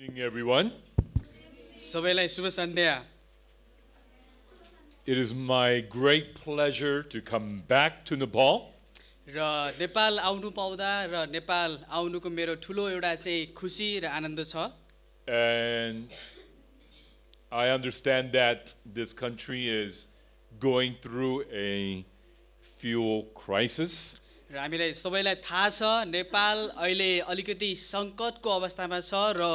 evening, everyone. It is my great pleasure to come back to Nepal. र नेपाल आउनु पाउँदा र नेपाल आउनुको मेरो ठुलो एउटा चाहिँ खुसी र आनन्द छ And I understand that this country is going through a fuel crisis. र हामीलाई सबैलाई थाहा छ नेपाल अहिले अलिकति सङ्कटको अवस्थामा छ र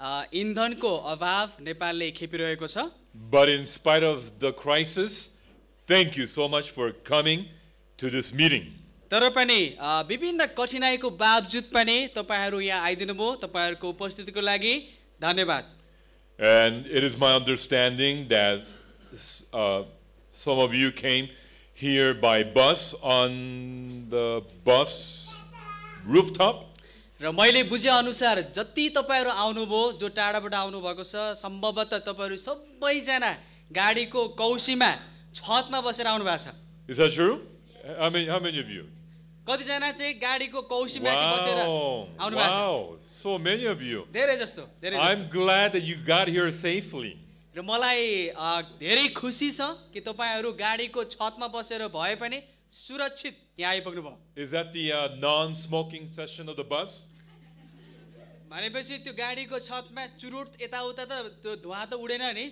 इन्धनको अभाव नेपालले खेपिरहेको छ But in spite of the crisis, thank you so much for coming to this meeting. तर पनि विभिन्न कठिनाइको बावजुद पनि तपाईँहरू यहाँ आइदिनुभयो तपाईँहरूको उपस्थितिको लागि धन्यवाद And it is my understanding that uh, some of you came here by bus on the bus rooftop. र मैले बुझेअनुसार जति तपाईँहरू आउनुभयो जो टाढाबाट आउनुभएको छ सम्भवतः तपाईँहरू सबैजना गाडीको कौसीमा छतमा बसेर आउनु भएको छ Is चाहिँ गाडीको बसेर आउनु भएको छ र मलाई धेरै खुसी छ कि तपाईँहरू गाडीको छतमा बसेर भए पनि सुरक्षित यहाँ आइपुग्नु भयो भनेपछि त्यो गाडीको छतमा चुरुट यताउता त त्यो धुवा त उडेन नि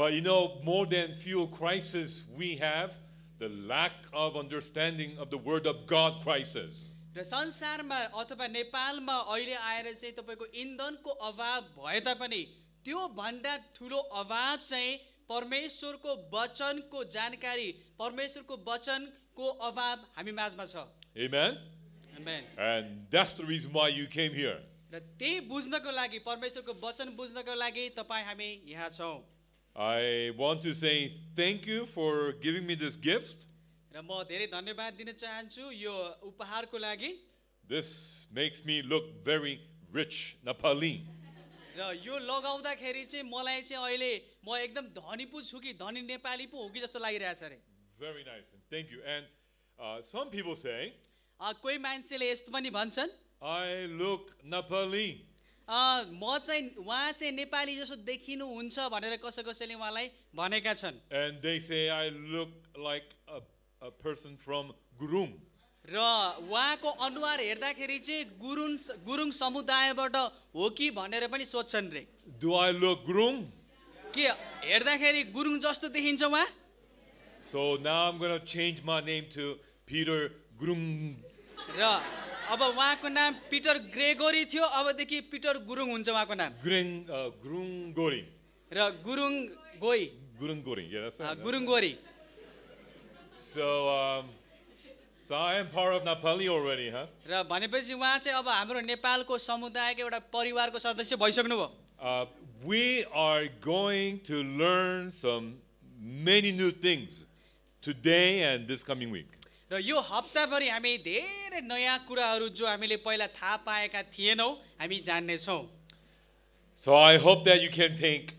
But you know, more than fuel crisis, we have the lack of understanding of the Word of God crisis. र संसारमा अथवा नेपालमा अहिले आएर चाहिँ इन्धनको अभाव भए तापनि अभाव चाहिँ परमेश्वरको वचनको जानकारी परमेश्वरको वचनको अभाव हामी माझमा छ Amen. Amen. And that's the reason why you came here. र त्यही बुझ्नको लागि परमेश्वरको वचन बुझ्नको लागि तपाईँ हामी यहाँ छौँ I want to say thank you for giving me this gift. र म धेरै धन्यवाद दिन चाहन्छु यो उपहारको लागि This makes me look very rich Nepali. र यो लगाउँदाखेरि चाहिँ मलाई चाहिँ अहिले म एकदम धनी पो छु कि धनी नेपाली पो हो कि जस्तो लागिरहेछ रे. Very nice and thank you. And uh, some people say कोही मान्छेले यस्तो पनि भन्छन् I look Nepali. म चाहिँ उहाँ चाहिँ नेपाली जस्तो देखिनुहुन्छ भनेर कसै कसैले उहाँलाई भनेका छन् And they say I look like a, a person from Gurung. र उहाँको अनुहार हेर्दाखेरि चाहिँ गुरुङ गुरुङ समुदायबाट हो कि भनेर पनि सोध्छन् रे Do I look Gurung? के हेर्दाखेरि गुरुङ जस्तो देखिन्छ उहाँ So now I'm going to change my name to Peter Gurung. र अब उहाँको नाम पिटर ग्रेगोरी थियो अबदेखि पिटर गुरुङ हुन्छ उहाँको नाम गुरुङ गुरुङ गोरी र गुरुङ गोई Gurung Gori Gurung Gori so um, so I am part of Nepali already, huh? र भनेपछि उहाँ चाहिँ अब हाम्रो नेपालको समुदायको एउटा परिवारको सदस्य भइसक्नु भयो uh, we are going to learn some many new things today and this coming week. र यो हप्ताभरि हामी धेरै नयाँ कुराहरू जो हामीले पहिला थाहा पाएका थिएनौँ हामी जान्नेछौँ So I hope that you can take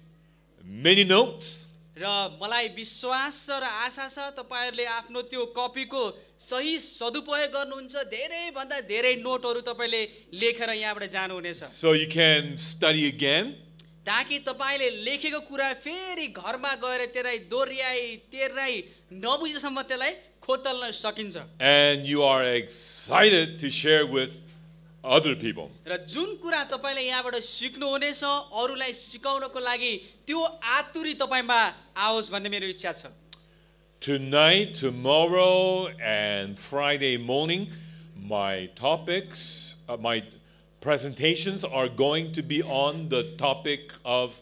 many notes. र मलाई विश्वास र आशा छ तपाईँहरूले आफ्नो त्यो कपीको सही सदुपयोग गर्नुहुन्छ धेरैभन्दा धेरै नोटहरू तपाईँले लेखेर यहाँबाट जानुहुनेछ So you can study again. ताकि तपाईँले लेखेको कुरा फेरि घरमा गएर त्यसलाई दोहोऱ्याई तेर्राई नबुझेसम्म त्यसलाई and you are excited to share with other people tonight tomorrow and friday morning my topics uh, my presentations are going to be on the topic of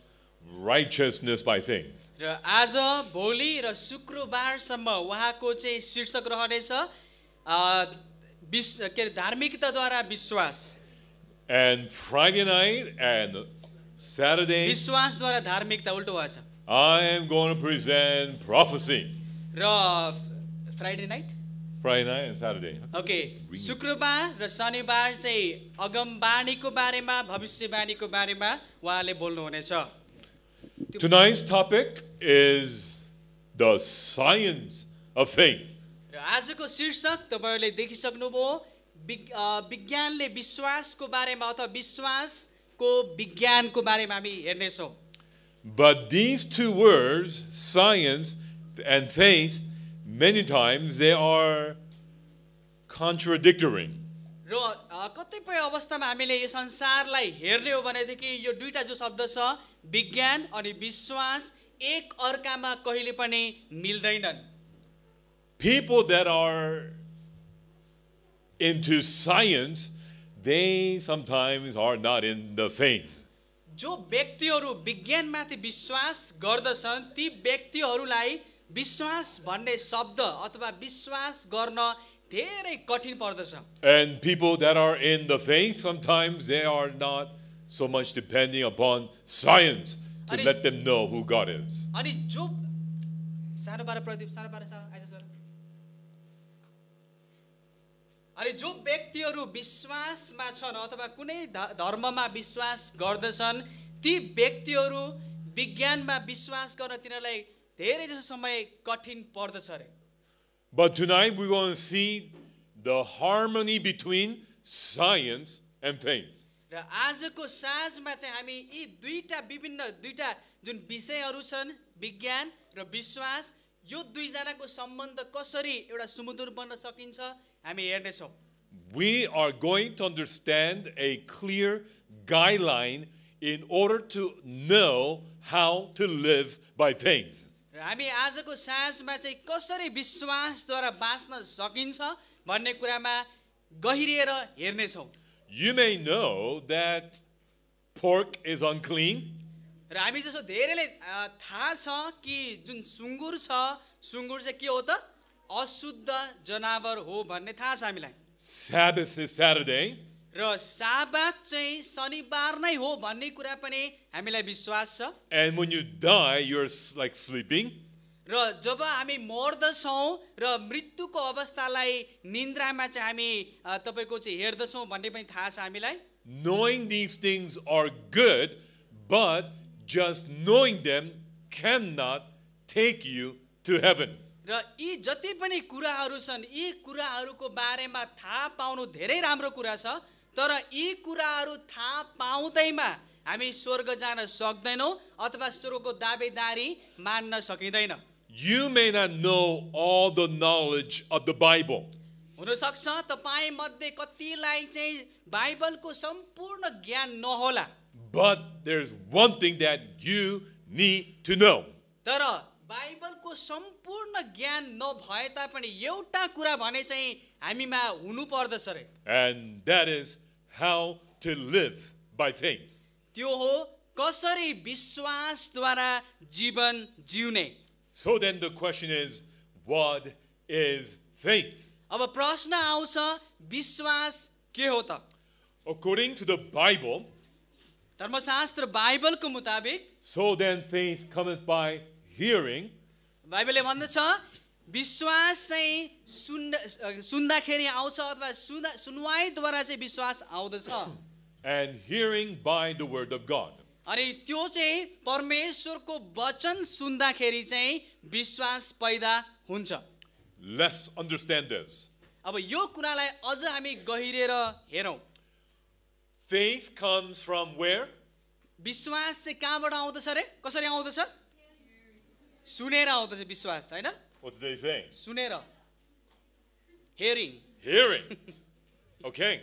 righteousness by faith र आज भोलि र शुक्रबारसम्म उहाँको चाहिँ शीर्षक रहनेछ विश के अरे धार्मिकताद्वारा विश्वास And Friday night and Saturday विश्वासद्वारा धार्मिकता उल्टो भएछ I am going to present prophecy र Friday night Friday night and Saturday okay शुक्रबार र शनिबार चाहिँ अगमबाणीको बारेमा भविष्यवाणीको बारेमा उहाँले बोल्नुहुनेछ Tonight's topic is the science of faith. आजको शीर्षक तपाईँहरूले देखिसक्नुभयो विज्ञानले विश्वासको बारेमा अथवा विश्वासको विज्ञानको बारेमा हामी हेर्नेछौँ But these two words, science and faith, many times they are contradictory. र कतिपय अवस्थामा हामीले यो संसारलाई हेर्ने हो भनेदेखि यो दुईवटा जो शब्द छ विज्ञान अनि विश्वास एक अर्कामा कहिले पनि मिल्दैनन् People that are into science, they sometimes are not in the faith. जो व्यक्तिहरू विज्ञानमाथि विश्वास गर्दछन् ती व्यक्तिहरूलाई विश्वास भन्ने शब्द अथवा विश्वास गर्न धेरै कठिन पर्दछ and people that are in the faith sometimes they are not so much depending upon science to let them know who God is अनि जो सानो बाह्र प्रदीप सानो बाह्र सानो आइज सर अनि जो व्यक्तिहरू विश्वासमा छन् अथवा कुनै धर्ममा विश्वास गर्दछन् ती व्यक्तिहरू विज्ञानमा विश्वास गर्न तिनीहरूलाई धेरै जसो समय कठिन पर्दछ अरे But tonight we're going to see the harmony between science and faith. र आजको साँझमा चाहिँ हामी यी दुईटा विभिन्न दुईटा जुन विषयहरू छन् विज्ञान र विश्वास यो दुईजनाको सम्बन्ध कसरी एउटा सुमधुर बन्न सकिन्छ हामी हेर्नेछौँ We are going to understand a clear guideline in order to know how to live by faith. र हामी आजको साँझमा चाहिँ कसरी विश्वासद्वारा बाँच्न सकिन्छ भन्ने कुरामा गहिरिएर हेर्नेछौँ you may know that pork is unclean. र हामी जस्तो धेरैले थाहा छ कि जुन सुँगुर छ सुँगुर चाहिँ के हो त अशुद्ध जनावर हो भन्ने थाहा छ हामीलाई Sabbath is र साबात चाहिँ शनिबार नै हो भन्ने कुरा पनि हामीलाई विश्वास छ And when you die, you're like sleeping. र जब हामी मर्दछौँ र मृत्युको अवस्थालाई निन्द्रामा चाहिँ हामी अ, तपाईँको चाहिँ हेर्दछौँ भन्ने पनि थाहा छ हामीलाई Knowing these things are good, but just knowing them cannot take you to heaven. र यी जति पनि कुराहरू छन् यी कुराहरूको बारेमा थाहा पाउनु धेरै राम्रो कुरा छ तर यी कुराहरू थाहा पाउँदैमा हामी स्वर्ग जान सक्दैनौँ अथवा स्वर्गको दावेदारी मान्न सकिँदैन You may not know all the knowledge of the Bible. हुनसक्छ तपाईँ मध्ये कतिलाई चाहिँ बाइबलको सम्पूर्ण ज्ञान नहोला But there's one thing that you need to know. तर बाइबलको सम्पूर्ण ज्ञान नभए तापनि एउटा कुरा भने चाहिँ हामीमा हुनुपर्दछ रे And that is how to live by faith. So then the question is what is faith? According to the Bible, धर्मशास्त्र बाइबलको मुताबिक so then faith cometh by hearing बाइबलले भन्दछ विश्वास चाहिँ सुन्दा सुन्दाखेरि आउँछ अथवा सुन्दा सुनवाईद्वारा चाहिँ विश्वास आउँदछ and hearing by the word of god अनि त्यो चाहिँ परमेश्वरको वचन सुन्दाखेरि चाहिँ विश्वास पैदा हुन्छ let's understand this अब यो कुरालाई अझ हामी गहिरेर हेरौँ faith comes from where विश्वास चाहिँ कहाँबाट आउँदछ रे कसरी आउँदछ सुनेर आउँदछ विश्वास होइन What did they say? Sunera. Hearing. Hearing. okay.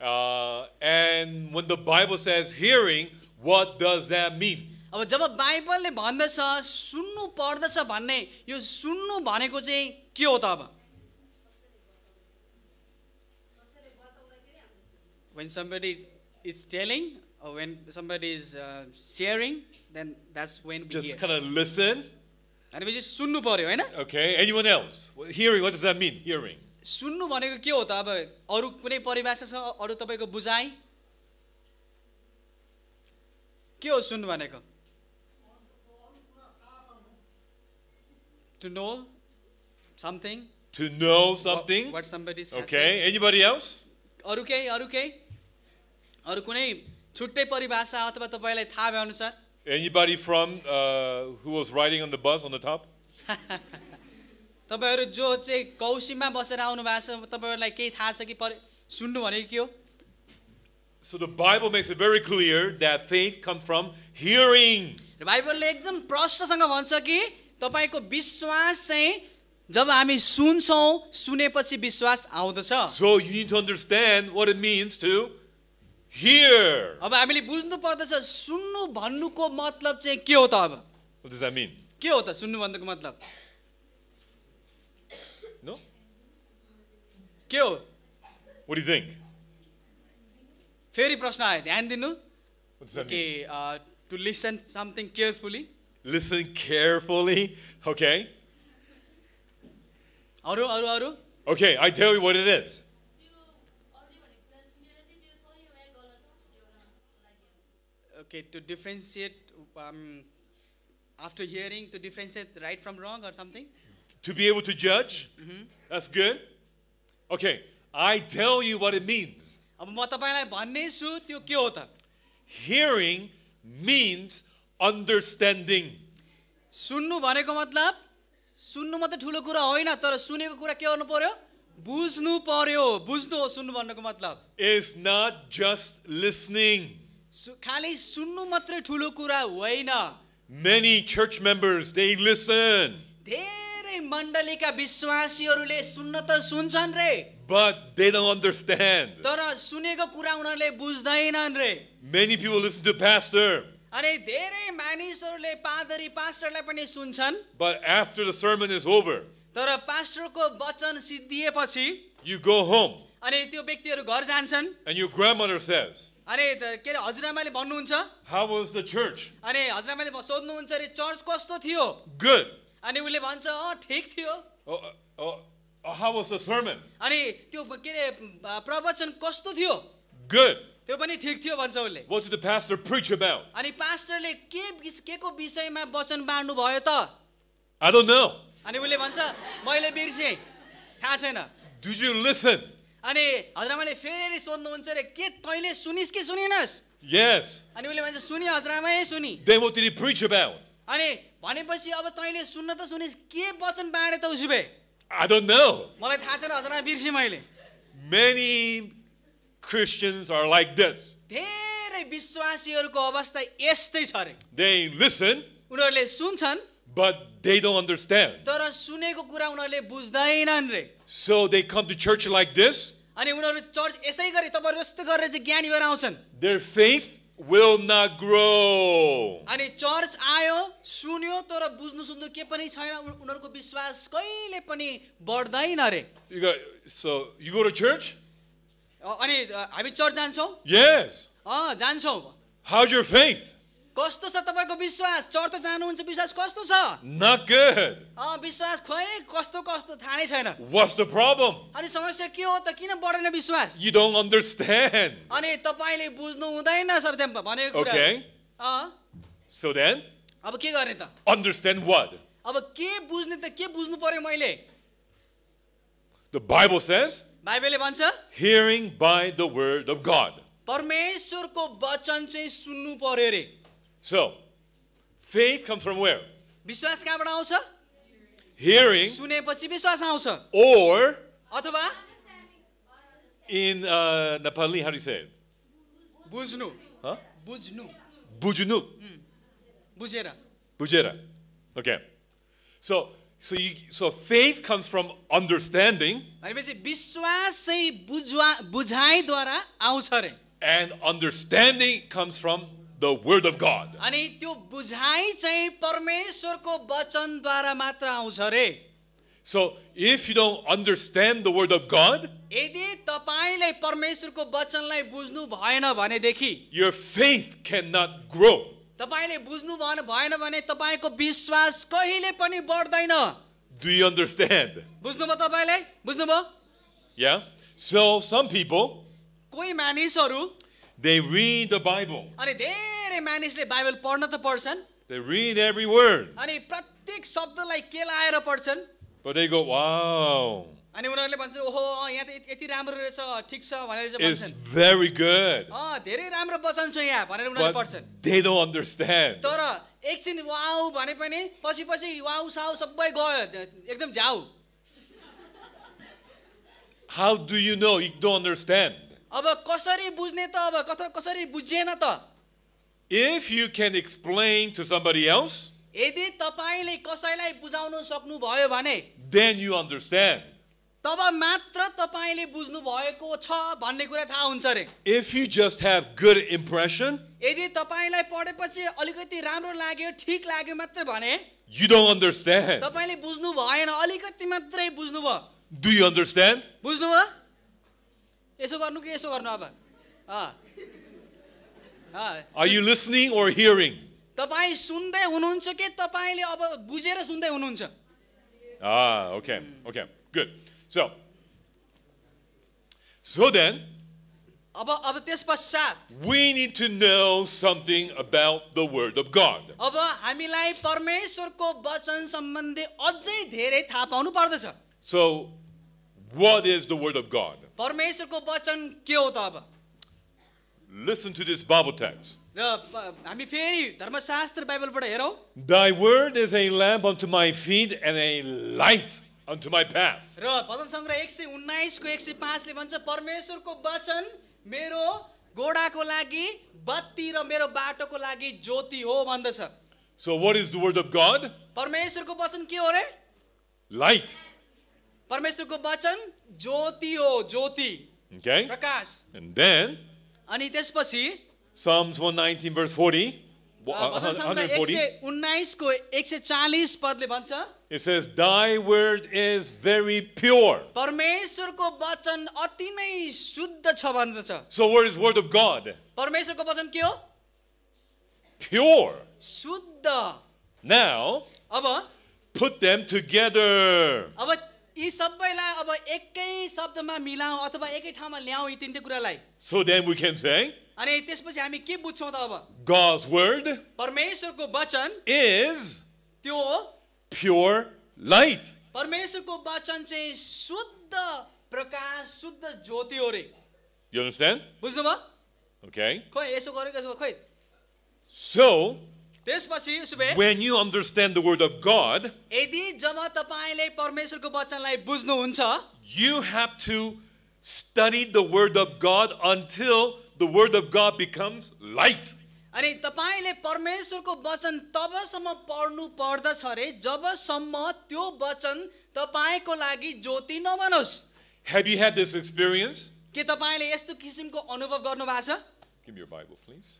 Uh, and when the Bible says hearing, what does that mean? अब जब बाइबलले भन्दछ सुन्नु पर्दछ भन्ने यो सुन्नु भनेको चाहिँ के हो त अब when somebody is telling or when somebody is uh, sharing then that's when we just kind of listen भनेपछि सुन्नु पर्यो होइन okay anyone else Well, Hearing, what does that mean? Hearing. सुन्नु भनेको के हो त अब अरु कुनै परिभाषा छ अरू तपाईँको बुझाइ के हो सुन्नु भनेको to know something to know something what somebody says okay anybody else अरु केही अरु केही अरु कुनै छुट्टै परिभाषा अथवा तपाईलाई थाहा भए अनुसार Anybody from uh, who was riding on the bus on the top? So the Bible makes it very clear that faith comes from hearing. बाइबलले एकदम प्रश्नसँग भन्छ कि तपाईँको विश्वास चाहिँ जब हामी सुन्छौँ सुनेपछि विश्वास आउँदछ So you need to understand what it means to hear. अब हामीले बुझ्नु पर्दछ सुन्नु भन्नुको मतलब चाहिँ के हो त अब? What does that mean? के हो त सुन्नु भन्नुको मतलब? No? के हो? What do you think? फेरि प्रश्न आयो ध्यान दिनु. What does that mean? to listen something carefully. Listen carefully, okay? अरू अरू अरू? Okay, I tell you what it is. okay, to differentiate um, after hearing, to differentiate right from wrong or something? To be able to judge? Mm -hmm. That's good. Okay, I tell you what it means. Hearing means understanding. सुन्नु भनेको मतलब सुन्नु मात्रै ठुलो कुरा होइन तर सुनेको कुरा के गर्नु पर्यो बुझ्नु पर्यो बुझ्नु हो सुन्नु भन्नुको मतलब इज नट जस्ट लिसनिङ खाली सुन्नु मात्रै ठुलो कुरा होइन Many church members they listen. धेरै मण्डलीका विश्वासीहरूले सुन्न त सुन्छन् रे But they don't understand. तर सुनेको कुरा उनीहरूले बुझ्दैनन् रे Many people listen to pastor. अनि धेरै मानिसहरूले पादरी पास्टरलाई पनि सुन्छन् But after the sermon is over, तर पास्टरको वचन सिद्धिएपछि you go home अनि त्यो व्यक्तिहरू घर जान्छन् and your grandmother says, अनि के अरे हजुरआमाले भन्नुहुन्छ हाउ वाज द चर्च अनि हजुरआमाले सोध्नुहुन्छ रे चर्च कस्तो थियो गुड अनि उसले भन्छ अ ठीक थियो हाउ वाज द सर्मन अनि त्यो के अरे प्रवचन कस्तो थियो गुड त्यो पनि ठीक थियो भन्छ उसले what did the pastor preach about अनि पास्टरले के के को विषयमा वचन बाँड्नु भयो त आई डोन्ट नो अनि उसले भन्छ मैले बिर्सेँ थाहा छैन did यु लिसन अनि हजुरआमाले फेरि सोध्नुहुन्छ रे के तैँले सुनिस् कि सुनिनस् यस अनि उसले भन्छ सुनि हजुरआमै सुनि they what did preach about अनि भनेपछि अब तैँले सुन्न त सुनिस् के वचन बाँडे त उसो आई डोन्ट नो मलाई थाहा छैन हजुरआमा बिर्सि मैले Many Christians are like this. धेरै विश्वासीहरूको अवस्था यस्तै छ रे They listen, उनीहरूले सुन्छन् but they don't understand. So they come to church like this. Their faith will not grow. church You go, so you go to church? Uh, yes. Ah, How's your faith? कस्तो छ तपाईँको विश्वास church जानुहुन्छ विश्वास कस्तो छ विश्वास खोइ कस्तो कस्तो थाहा नै छैन What's अनि समस्या के हो त किन बढेन विश्वास यु डोन्ट understand. अनि तपाईँले बुझ्नु हुँदैन सर त्यहाँ भनेको कुरा Okay. अँ, अब के गर्ने त अन्डरस्ट्यान्ड what? अब के बुझ्ने त के बुझ्नु पर्यो मैले द बाइबल सेज बाइबलले भन्छ hearing by the word of God परमेश्वरको वचन चाहिँ सुन्नु पर्यो अरे So, faith comes from where? विश्वास कहाँबाट आउँछ Hearing सुनेपछि विश्वास आउँछ or अथवा in uh, Nepali, how do you say it? बुझ्नु Huh? Bujnu. Bujnu. बुझेर hmm. Bujera. Okay. So, so, you, so faith comes from understanding भनेपछि विश्वास चाहिँ बुझवा बुझाइद्वारा आउँछ अरे and understanding comes from the word of God. So if you don't understand the word of God, your faith cannot grow. Do you understand? Yeah. So some people they read the Bible. धेरै मानिसले Bible पढ्न त पढ्छन् They read every word, अनि प्रत्येक शब्दलाई के लाएर पढ्छन् but they go, wow, अनि उनीहरूले भन्छन् ओहो अँ, यहाँ त यति- राम्रो रहेछ ठिक छ भनेर चाहिँ it's भन्छन् very good. अँ धेरै राम्रो वचन छ यहाँ भनेर उनीहरूले But पढ्छन् they don't understand. तर एकछिन वाउ भने पनि पछि पछि वाउ साउ सबै गयो एकदम जाऊ How do you know you don't understand? अब कसरी बुझ्ने त अब कता कसरी बुझिएन त If you can explain to somebody else, यदि तपाईँले कसैलाई बुझाउन सक्नुभयो भने then you understand. तब मात्र तपाईँले बुझ्नु भएको छ भन्ने कुरा थाहा हुन्छ रे If you just have good impression, यदि तपाईँलाई पढेपछि अलिकति राम्रो लाग्यो ठिक लाग्यो मात्र भने you don't understand. तपाईँले बुझ्नु भएन अलिकति मात्रै बुझ्नुभयो Do you understand? बुझ्नुभयो यसो गर्नु कि यसो गर्नु अब अँ are you listening or hearing? अब Ah, okay. Okay. Good. So So then अब अब त्यस we need to know something about the word of God. अब धेरै So what is the word of God? अब Listen to this Bible text. र uh, हामी फेरि धर्मशास्त्र बाइबलबाट हेरौँ Thy word is a lamp unto my feet and a light unto my path. र भजन सङ्ग्रह एक सय उन्नाइसको एक सय पाँचले भन्छ परमेश्वरको वचन मेरो गोडाको लागि बत्ती र मेरो बाटोको लागि ज्योति हो भन्दछ So what is the word of God? परमेश्वरको वचन के हो रे Light. परमेश्वरको वचन ज्योति हो ज्योति Okay? प्रकाश And then अनि त्यसपछि Psalms 119 verse 40 It says, Thy word is very pure. अति शुद्ध So, what is word of God? Pure. शुद्ध Now, अब put them together. अब यी सबैलाई अब एकै शब्दमा मिलाऊ अथवा एकै ठाउँमा ल्याऊ यी तिनटै कुरालाई so then we can say अनि त्यसपछि हामी के बुझ्छौँ त अब गड्स वर्ड परमेश्वरको वचन इज त्यो प्योर लाइट परमेश्वरको वचन चाहिँ शुद्ध प्रकाश शुद्ध ज्योति हो रे यु understand बुझ्नु ओके खै यसो गरेको छ खै सो त्यसपछि when you understand the word of God यदि जब तपाईले परमेश्वरको वचनलाई बुझ्नुहुन्छ you have to study the word of God until the word of God becomes light अनि तपाईँले परमेश्वरको वचन तबसम्म पढ्नु पर्दछ अरे जबसम्म त्यो वचन तपाईँको लागि ज्योति नबनोस् Have you had this experience? Give me your Bible, please.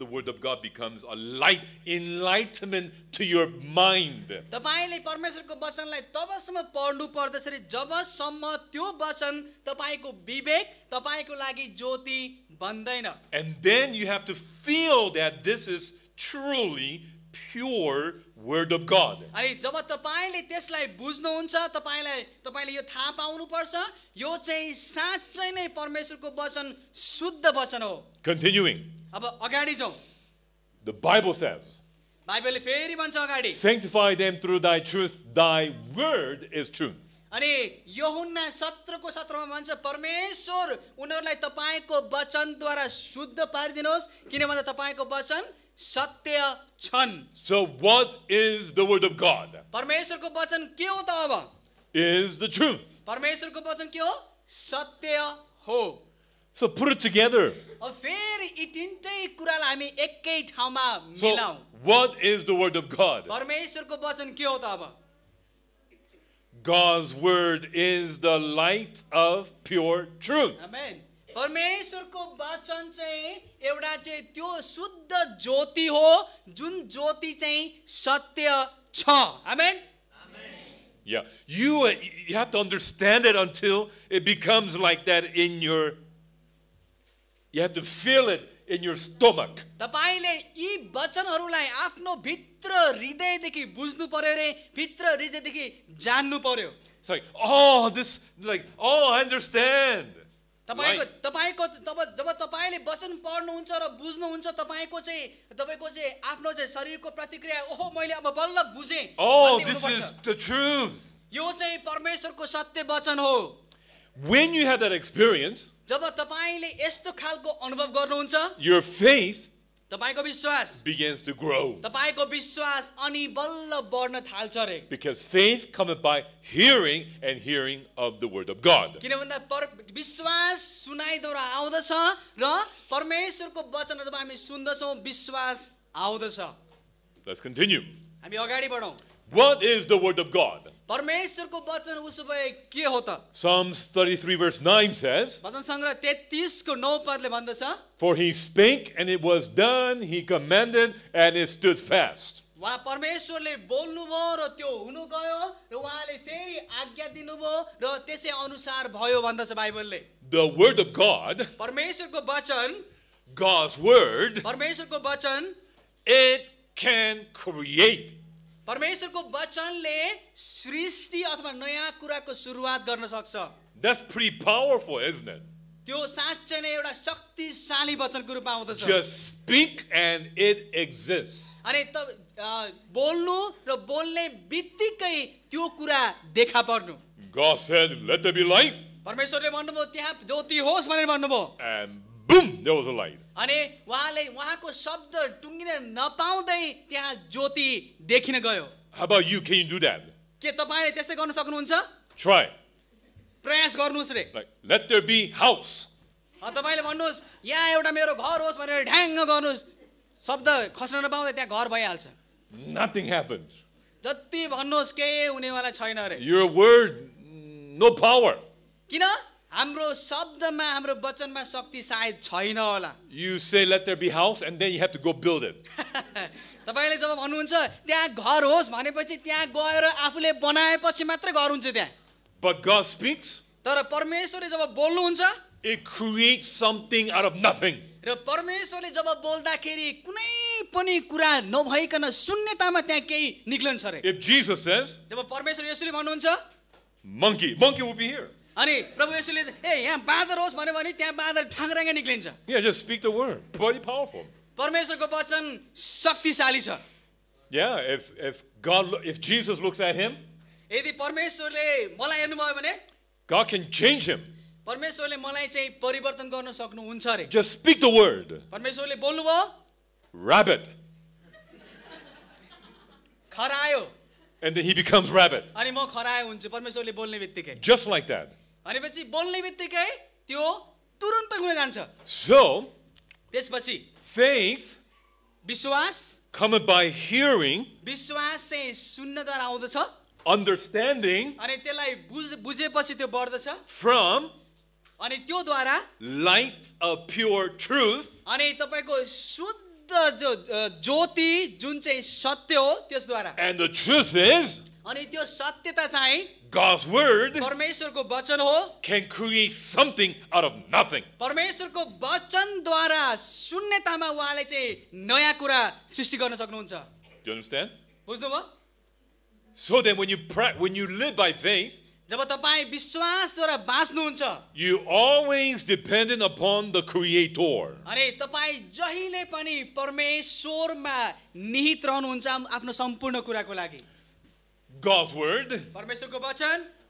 the word of God becomes a light, enlightenment to your mind. And then you have to feel that this is truly pure word of God. And then you have to Continuing. अब अगाडि जाऊ The Bible says बाइबलले फेरि भन्छ अगाडि Sanctify them through thy truth thy word is truth अनि यहुन्ना सत्रको सत्रमा भन्छ परमेश्वर उनीहरूलाई तपाईँको वचनद्वारा शुद्ध पारिदिनुहोस् किनभने तपाईँको वचन सत्य छन् So what is the word of God? परमेश्वरको वचन के हो त अब? Is the truth. परमेश्वरको वचन के हो? सत्य हो. So put it together. Oh, so what is the word of God? God's word is the light of pure truth. Amen. परमेश्वरको वचन चाहिँ एउटा चाहिँ त्यो शुद्ध ज्योति हो जुन ज्योति चाहिँ सत्य छ आमेन Yeah. You, uh, you have to understand it until it becomes like that in your you have to feel it in your stomach. Sorry, oh, this, like, oh, I understand. Right. Oh, this is the truth. When you have that experience, जब तपाईँले यस्तो खालको अनुभव गर्नुहुन्छ your faith तपाईँको विश्वास begins to grow तपाईँको विश्वास अनि बल्ल बढ्न थाल्छ रे because faith cometh by hearing and hearing of the word of god किन भन्दा विश्वास सुनाइद्वारा आउँदछ र परमेश्वरको वचन जब हामी सुन्दछौँ विश्वास आउँदछ let's continue हामी अगाडि बढौँ what is the word of god परमेश्वर को वचन उसो भए के हो त Psalms 33 verse 9 says वचन संग्रह 33 को 9 पदले भन्दछ For he spake and it was done he commanded and it stood fast वा परमेश्वरले बोल्नुभयो र त्यो हुनु गयो र उहाँले फेरि आज्ञा दिनुभयो र त्यसै अनुसार भयो भन्दछ बाइबलले The word of God परमेश्वरको वचन God's word परमेश्वरको वचन it can create परमेश्वरको वचनले सृष्टि अथवा नयाँ कुराको सुरुवात गर्न सक्छ That's pretty powerful, isn't it? त्यो साँच्चै नै एउटा शक्तिशाली वचनको रूपमा आउँदछ Just speak and it exists. अनि त बोल्नु र बोल्ने बित्तिकै त्यो कुरा देखा पर्नु God said, Let there be light, परमेश्वरले भन्नुभयो त्यहाँ ज्योति होस् भनेर भन्नुभयो and boom, there was a light. अनि उहाँले उहाँको शब्द टुङ्गिन नपाउँदै त्यहाँ ज्योति देखिन गयो अब यु you? Can you के तपाईँले त्यस्तै गर्न सक्नुहुन्छ ट्राइ प्रयास गर्नुहोस् रे let there be house house. अँ, तपाईँले भन्नुहोस् यहाँ एउटा मेरो घर होस् भनेर ढ्याङ्ग गर्नुहोस् शब्द खस्न नपाउँदै त्यहाँ घर भइहाल्छ नथिङ ह्यापन्स जति भन्नुहोस् केही हुनेवाला छैन रे यो वर्ड नो पावर किन हाम्रो शब्दमा हाम्रो वचनमा शक्ति सायद छैन होला you say let there be house and then you have to go build it तपाईले जब भन्नुहुन्छ त्यहाँ घर होस् भनेपछि त्यहाँ गएर आफूले बनाएपछि मात्र घर हुन्छ त्यहाँ बट गॉड स्पीक्स तर परमेश्वरले जब बोल्नुहुन्छ it create something out of nothing र परमेश्वरले जब बोल्दाखेरि कुनै पनि कुरा नभइकन शून्यतामा त्यहाँ केही निक्लन्छ रे इफ जीसस सेज जब परमेश्वर यसरी भन्नुहुन्छ monkey monkey will be here अनि प्रभु येशूले ए यहाँ बाँदर होस् भन्यो भने त्यहाँ बाँदर ठाङ्राङ्गा निक्लिन्छ Yeah, just speak the word. Very powerful. परमेश्वरको वचन शक्तिशाली छ Yeah, if, if God, if Jesus looks at him, यदि परमेश्वरले मलाई हेर्नुभयो भने God can change him. परमेश्वरले मलाई चाहिँ परिवर्तन गर्न सक्नुहुन्छ रे Just speak the word. परमेश्वरले बोल्नुभयो Rabbit. खरायो And then he becomes rabbit. अनि म खरायो हुन्छु परमेश्वरले बोल्ने बित्तिकै Just like that. भनेपछि बोल्ने बित्तिकै त्यो तुरन्त घुम्न जान्छ सो त्यसपछि फेथ विश्वास come by hearing विश्वास चाहिँ सुन्नद्वारा आउँदछ understanding अनि त्यसलाई बुझ बुझेपछि त्यो बढ्दछ from अनि त्यो द्वारा light अ pure truth अनि तपाईँको शुद्ध जो ज्योति जुन चाहिँ सत्य हो त्यसद्वारा and the truth is अनि त्यो सत्यता चाहिँ God's word परमेश्वरको वचन हो can create something out of nothing. परमेश्वरको शून्यतामा उहाँले चाहिँ नयाँ कुरा सृष्टि गर्न सक्नुहुन्छ Do you understand? So then when you pray, when you live by faith, जब तपाईँ विश्वासद्वारा बाँच्नुहुन्छ you always dependent upon the creator. अरे तपाईँ जहिले पनि परमेश्वरमा निहित रहनुहुन्छ आफ्नो सम्पूर्ण कुराको लागि God's word.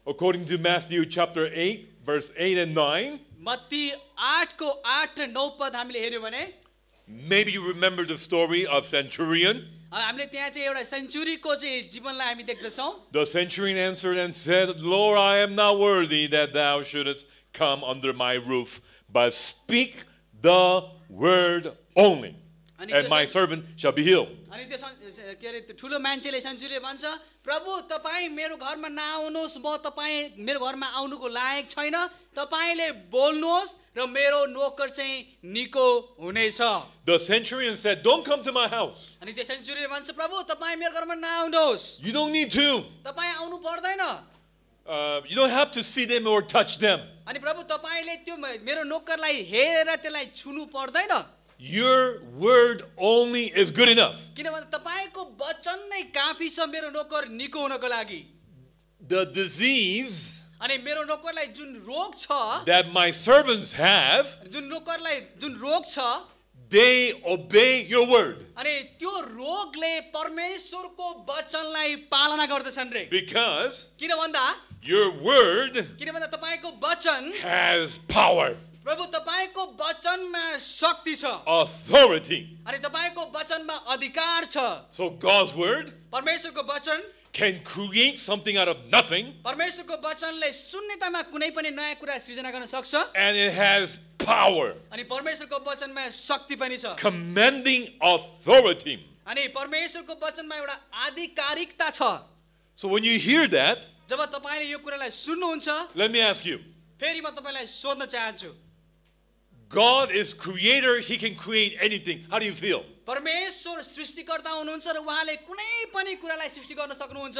According to Matthew chapter 8 verse 8 and 9. Maybe you remember the story of centurion. The centurion answered and said, Lord, I am not worthy that thou shouldest come under my roof, but speak the word only. And my servant shall be healed. The centurion said, Don't come to my house. You don't need to. Uh, you don't have to see them or touch them your word only is good enough. The disease that my servants have, they obey your word. Because your word has power. प्रभु तपाईँको वचनमा शक्ति छ authority अनि तपाईँको वचनमा अधिकार छ so god's word परमेश्वरको वचन can create something out of nothing परमेश्वरको वचनले शून्यतामा कुनै पनि नयाँ कुरा सृजना गर्न सक्छ and it has power अनि परमेश्वरको वचनमा शक्ति पनि छ commanding authority अनि परमेश्वरको वचनमा एउटा आधिकारिकता छ so when you hear that जब तपाईँले यो कुरालाई सुन्नुहुन्छ let me ask you फेरि म तपाईलाई सोध्न चाहन्छु God is creator, he can create anything. How do you feel? परमेश्वर सृष्टिकर्ता हुनुहुन्छ र उहाँले कुनै पनि कुरालाई सृष्टि गर्न सक्नुहुन्छ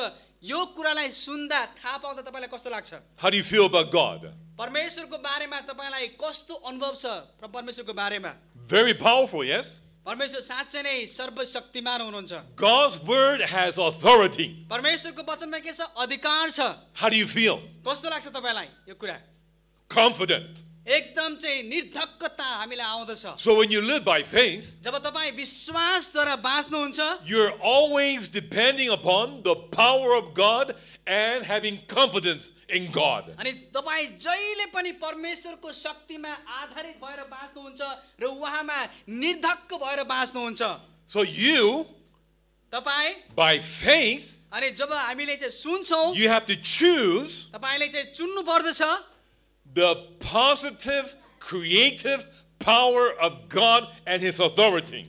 यो कुरालाई सुन्दा थाहा पाउँदा तपाईँलाई कस्तो लाग्छ How do you feel about God? परमेश्वरको बारेमा तपाईँलाई कस्तो अनुभव छ र परमेश्वरको बारेमा Very powerful, yes? परमेश्वर साच्चै नै सर्वशक्तिमान हुनुहुन्छ God's word has authority. परमेश्वरको वचनमा के छ अधिकार छ How do you feel? कस्तो लाग्छ तपाईँलाई यो कुरा Confident. एकदम चाहिँ निर्धक्कता हामीलाई आउँदछ so when you live by faith जब तपाईँ विश्वासद्वारा बाँच्नुहुन्छ are always depending upon the power of God and having confidence in God अनि तपाई जहिले पनि परमेश्वरको शक्तिमा आधारित भएर बाँच्नुहुन्छ र उहाँमा निर्धक्क भएर बाँच्नुहुन्छ सो यु तपाई बाइ फेथ अनि जब हामीले चाहिँ सुन्छौ यु हैव टु चूज तपाईले चाहिँ चुन्नु पर्दछ the positive creative power of God and his authority.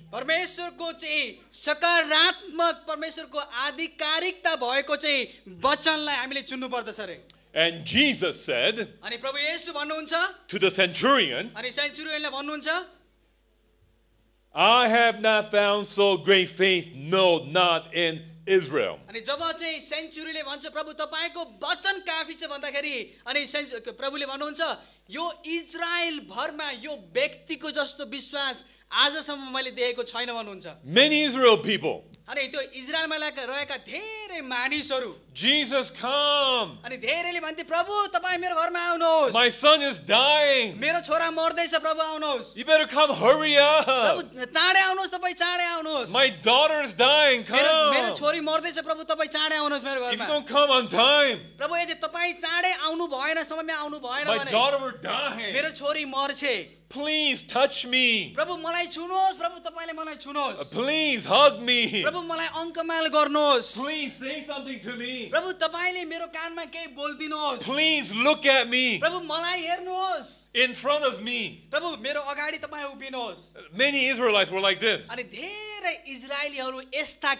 And Jesus said to the centurion I have not found so great faith no not in Israel. अनि जब चाहिँ सेन्चुरीले भन्छ प्रभु तपाईँको वचन काफी छ भन्दाखेरि अनि प्रभुले भन्नुहुन्छ यो इजरायल भरमा यो व्यक्तिको जस्तो विश्वास आजसम्म मैले देखेको छैन भन्नुहुन्छ Many Israel people अनि त्यो इजरायलमा रहेका धेरै मानिसहरू Jesus come. अनि धेरैले भन्थे प्रभु तपाई मेरो घरमा आउनुहोस्. My son is dying. मेरो छोरा मर्दैछ प्रभु आउनुहोस्. You better come hurry up. प्रभु चाँडै आउनुहोस् तपाई चाँडै आउनुहोस्. My daughter is dying. Come. मेरो छोरी छोरी मर्दैछ प्रभु तपाई चाँडै आउनुहोस् मेरो घरमा. If you don't come on time. प्रभु यदि तपाई चाँडै आउनु भएन समयमा आउनु भएन भने My daughter will die. मेरो छोरी मर्छे. Please touch me. प्रभु मलाई छुनुहोस् प्रभु तपाईले मलाई छुनुहोस् uh, Please hug me. प्रभु मलाई अङ्कमाल गर्नुहोस् Please say something to me. प्रभु तपाईले मेरो कानमा केही बोलिदिनुहोस् Please look at me. प्रभु मलाई हेर्नुहोस् in front of me. Many Israelites were like this.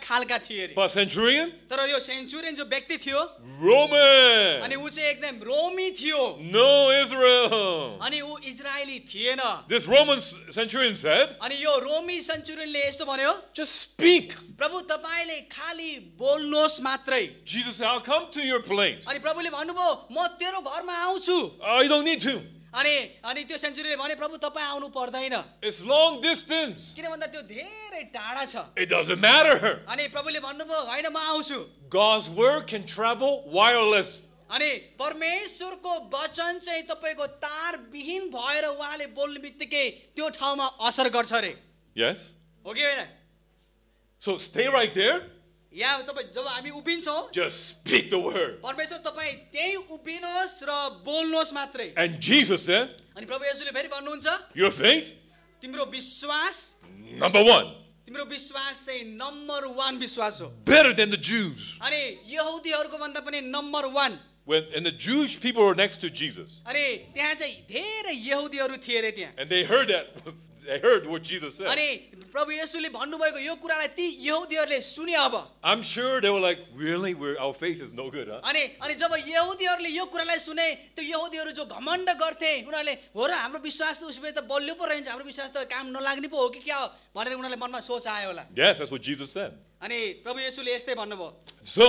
खालका But centurion, तर यो जो व्यक्ति थियो Roman, एकदम रोमी थियो no Israel. This Roman centurion said, यो रोमी Just speak. प्रभु तपाईँले खालि बोल्नुहोस् मात्रै Jesus said, I'll come to your place. अनि प्रभुले भन्नुभयो म तेरो घरमा आउँछु don't need to. अनि अनि त्यो सेन्चुरीले भने प्रभु तपाईँ आउनु पर्दैन इट्स लङ डिस्टेन्स किन भन्दा त्यो धेरै टाढा छ इट डजन्ट म्याटर अनि प्रभुले भन्नुभयो हैन म आउँछु God's work can travel wireless अनि परमेश्वरको वचन चाहिँ तपाईँको तार विहीन भएर उहाँले बोल्ने बित्तिकै त्यो ठाउँमा असर गर्छ रे यस हो कि होइन so stay right there just speak the word and Jesus said अनि प्रभु येशूले फेरि भन्नुहुन्छ your faith तिम्रो विश्वास number 1 तिम्रो विश्वास चाहिँ नम्बर 1 विश्वास हो better than the Jews अनि यहुदीहरुको भन्दा पनि number 1 When, and the Jewish people were next to Jesus. And they heard that they heard what Jesus said. अनि प्रभु येशूले भन्नुभएको यो कुरालाई ती यहुदीहरूले सुने अब I'm sure they were like, really? We're, our faith is no good, huh? अनि अनि जब यहुदीहरूले यो कुरालाई सुने त्यो यहुदीहरू जो घमण्ड गर्थे उनीहरूले हो र हाम्रो विश्वास त उसले त बलियो पो रहन्छ हाम्रो विश्वास त काम नलाग्ने पो हो कि क्या हो भनेर उनीहरूले मनमा सोच आयो होला Yes, that's what Jesus said. अनि प्रभु येशूले यस्तै भन्नुभयो So,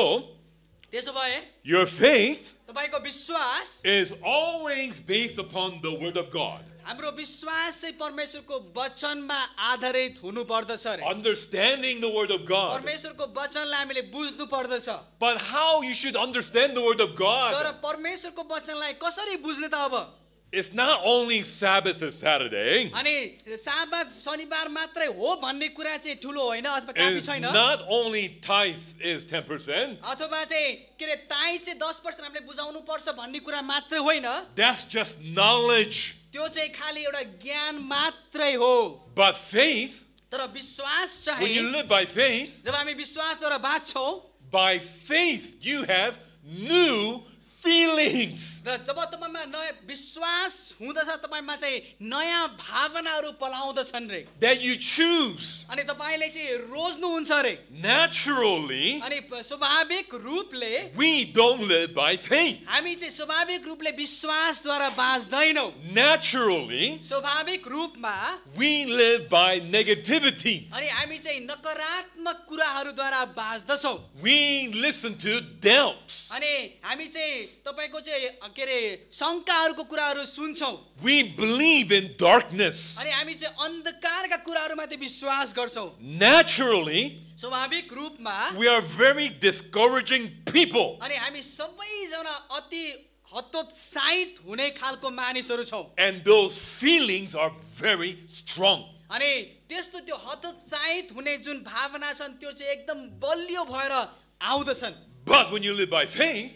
त्यसो भए your faith तपाईँको विश्वास is always based upon the Word of God. हाम्रो विश्वास चाहिँ परमेश्वरको वचनमा आधारित हुनु पर्दछ sir understanding the word of god परमेश्वरको वचनलाई हामीले बुझ्नु पर्दछ but how you should understand the word of god तर परमेश्वरको वचनलाई कसरी बुझ्ने त अब It's not only Sabbath and Saturday. अनि साबात शनिबार मात्रै हो भन्ने कुरा चाहिँ ठूलो होइन अथवा काफी छैन. Not only tithe is 10%. अथवा चाहिँ के रे ताई चाहिँ 10% हामीले बुझाउनु पर्छ भन्ने कुरा मात्रै होइन. That's just knowledge. त्यो चाहिँ खालि एउटा ज्ञान मात्रै हो but faith तर विश्वास चाहिँ when you live by faith जब हामी विश्वासद्वारा बाँच्छौँ by faith you have new feelings. र जब तपाईँमा नयाँ विश्वास हुँदछ तपाईँमा चाहिँ नयाँ भावनाहरू पलाउँदछन् रे that you choose अनि तपाईँले चाहिँ रोज्नुहुन्छ रे naturally अनि स्वाभाविक रूपले we don't live by faith हामी चाहिँ स्वाभाविक रूपले विश्वासद्वारा बाँच्दैनौ naturally स्वाभाविक रूपमा we live by negativity अनि हामी चाहिँ नकारात्मक कुराहरूद्वारा बाँच्दछौ we listen to doubts अनि हामी चाहिँ तपाईँको चाहिँ के अरे शङ्काहरूको कुराहरू सुन्छौँ we believe in darkness अनि हामी चाहिँ अन्धकारका कुराहरूमाथि विश्वास गर्छौँ नेचुरली स्वाभाविक रूपमा we are very discouraging people अनि हामी सबैजना अति हतोत्साहित हुने खालको मानिसहरू छौँ and those feelings are very strong अनि त्यस्तो त्यो हतोत्साहित हुने जुन भावना छन् त्यो चाहिँ एकदम बलियो भएर आउँदछन् But when you live by faith,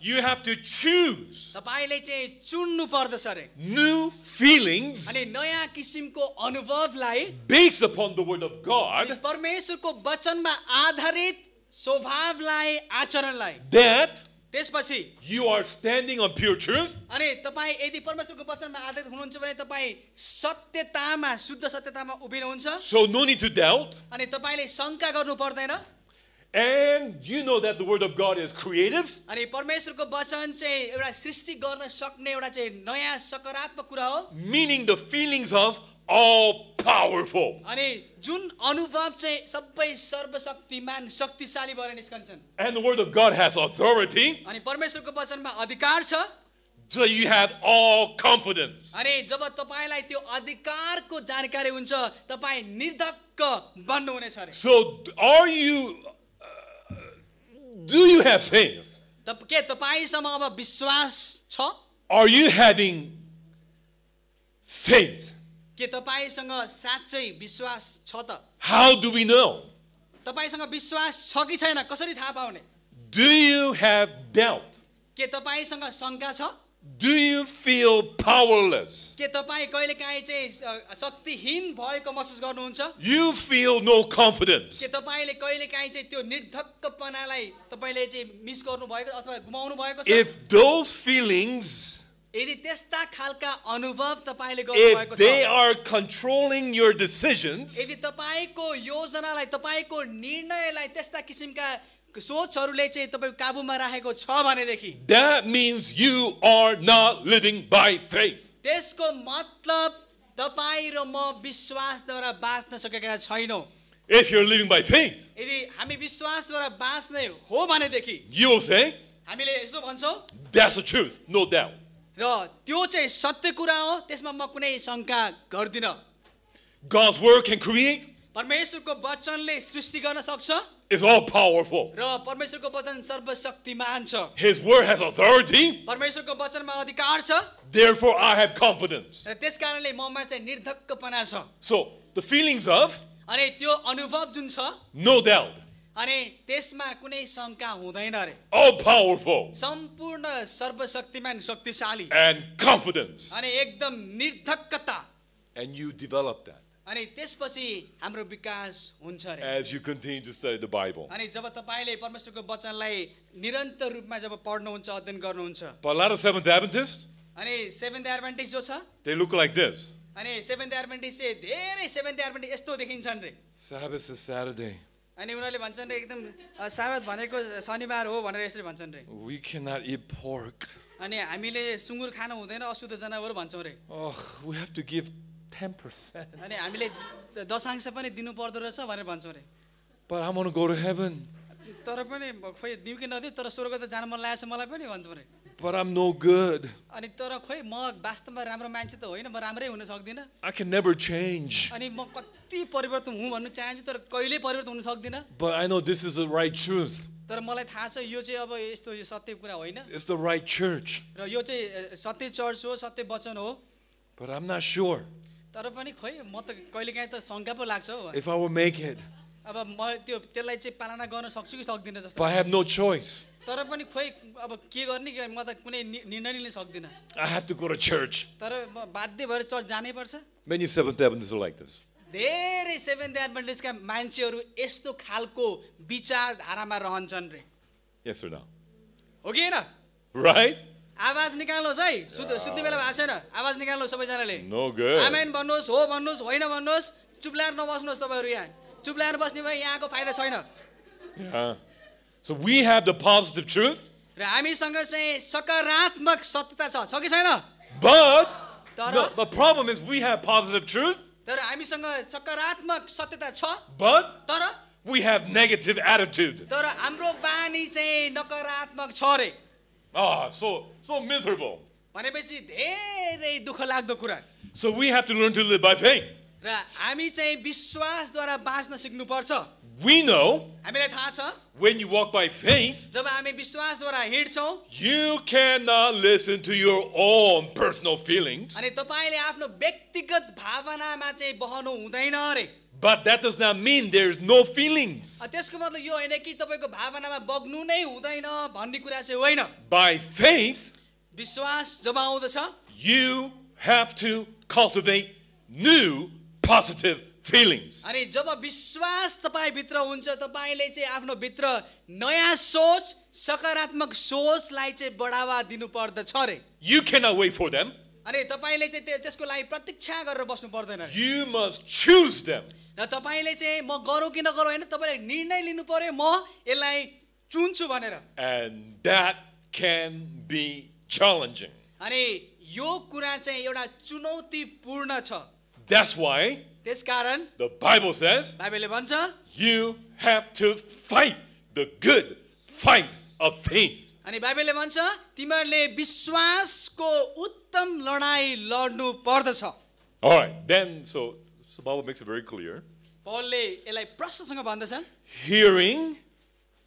you have to choose new feelings based upon the Word of God that you are standing on pure truth. So, no need to doubt. And you know that the Word of God is creative. Meaning the feelings of all powerful. And the Word of God has authority. So you have all confidence. So are you. Do you have faith? के तपाईँसँग अब विश्वास छ Are you having faith? के तपाईँसँग साँच्चै विश्वास छ त How do we know? तपाईँसँग विश्वास छ कि छैन कसरी थाहा पाउने Do you have doubt? के तपाईँसँग शङ्का छ do you feel powerless? You feel no confidence. If those feelings if they are controlling your decisions, if सोचहरूले चाहिँ तपाईँ काबुमा राखेको छ भनेदेखि That means you are not living by faith. त्यसको मतलब तपाईँ र म विश्वासद्वारा बाँच्न सकेका छैनौँ If you're living by faith, यदि हामी विश्वासद्वारा बाँच्ने हो भनेदेखि you will हामीले यसो भन्छौँ that's truth, no doubt. र त्यो चाहिँ सत्य कुरा हो त्यसमा म कुनै शङ्का गर्दिनँ God's word can create, परमेश्वरको वचनले सृष्टि गर्न सक्छ is all powerful. His word has authority. Therefore I have confidence. So the feelings of no doubt अनि त्यसमा कुनै शङ्का हुँदैन रे all powerful सम्पूर्ण सर्वशक्तिमान शक्तिशाली and confidence अनि एकदम निर्धक्कता and you develop that अनि त्यसपछि हाम्रो विकास हुन्छ रे as you continue to study the Bible अनि जब तपाईले परमेश्वरको वचनलाई निरन्तर रूपमा जब पढ्नुहुन्छ अध्ययन गर्नुहुन्छ पलार सेभेन एडभान्टेज अनि सेभेन एडभान्टेज जो छ दे लुक लाइक दिस अनि सेभेन एडभान्टेज चाहिँ धेरै सेभेन एडभान्टेज यस्तो देखिन्छन् रे सबस स्याटरडे अनि उनीहरूले भन्छन् रे एकदम साबत भनेको शनिबार हो भनेर यसरी भन्छन् रे we can not eat pork अनि हामीले सुँगुर खानु हुँदैन अशुद्ध जनावर भन्छौ रे oh we have to give 10%. अनि हामीले दशांश पनि दिनु पर्दो रहेछ भनेर भन्छौँ रे But I'm going to go to heaven. तर पनि खै दिउँ कि नदिउँ तर स्वर्ग त जान मन लागेको छ मलाई पनि भन्छौँ रे But I'm no good. अनि तर खोइ म वास्तवमा राम्रो मान्छे त होइन म राम्रै हुन सक्दिनँ I can never change. अनि म कति परिवर्तन हुँ भन्नु चाहन्छु तर कहिल्यै परिवर्तन हुन सक्दिनँ But I know this is the right truth. तर मलाई थाहा छ यो चाहिँ अब यस्तो यो सत्य कुरा होइन It's the right church. र यो चाहिँ सत्य चर्च हो सत्य वचन हो But I'm not sure. तर पनि खोइ म त कहिलेकाहीँ त शङ्का पो लाग्छ हौ इफ I मेक इट अब म त्यो त्यसलाई चाहिँ पालना गर्न सक्छु कि सक्दिनँ जस्तो आई हैव नो चोइस तर पनि खोइ अब के गर्ने के म त कुनै निर्णय लिन सक्दिनँ I have to go to church तर म बाध्य भएर चर्च जानै पर्छ Seventh Adventists are like this. धेरै सेभेन्थ एडभान्टेजका मान्छेहरू यस्तो खालको विचारधारामा रहन्छन् रे यस or no? हो कि होइन राइट आवाज निकाल्नुहोस् है सुत्ने बेला भएको छैन आवाज निकाल्नुहोस् सबैजनाले आमेन भन्नुहोस् हो भन्नुहोस् होइन भन्नुहोस् चुप्ल्याएर नबस्नुहोस् तपाईँहरू यहाँ चुप्ल्याएर बस्ने भए यहाँको फाइदा छैन So we have the positive truth. र हामीसँग चाहिँ सकारात्मक सत्यता छ छ कि छैन? But the, the problem is we have positive truth. तर हामीसँग सकारात्मक सत्यता छ। But तर we have negative attitude. तर हाम्रो बानी चाहिँ नकारात्मक छ रे। Ah, so so miserable. भनेपछि धेरै दुःख लाग्दो कुरा So we have to learn to live by faith. र हामी चाहिँ विश्वासद्वारा बाँच्न सिक्नुपर्छ We know हामीलाई थाहा छ when you walk by faith, जब हामी विश्वासद्वारा हिँड्छौँ you cannot listen to your own personal feelings. अनि तपाईँले आफ्नो व्यक्तिगत भावनामा चाहिँ बहनु हुँदैन अरे But that does not mean there is no feelings. By faith, you have to cultivate new positive feelings. अनि जब विश्वास तपाईँ भित्र हुन्छ तपाईँले चाहिँ आफ्नो भित्र नयाँ सोच सकारात्मक सोचलाई चाहिँ बढावा दिनु पर्दछ रे you cannot wait for them अनि तपाईँले चाहिँ त्यसको लागि प्रतीक्षा गरेर बस्नु पर्दैन you must choose them र तपाईँले चाहिँ म गरौँ कि नगरौँ होइन तपाईँले निर्णय लिनु पर्यो म यसलाई चुन्छु भनेर and that can be challenging अनि यो कुरा चाहिँ एउटा चुनौतीपूर्ण छ That's why त्यसकारण the Bible says बाइबलले भन्छ you have to fight the good fight of faith अनि बाइबलले भन्छ तिमीहरूले विश्वासको उत्तम लडाई लड्नु पर्दछ All right, then so So Baba makes it very clear. prashna sanga Hearing,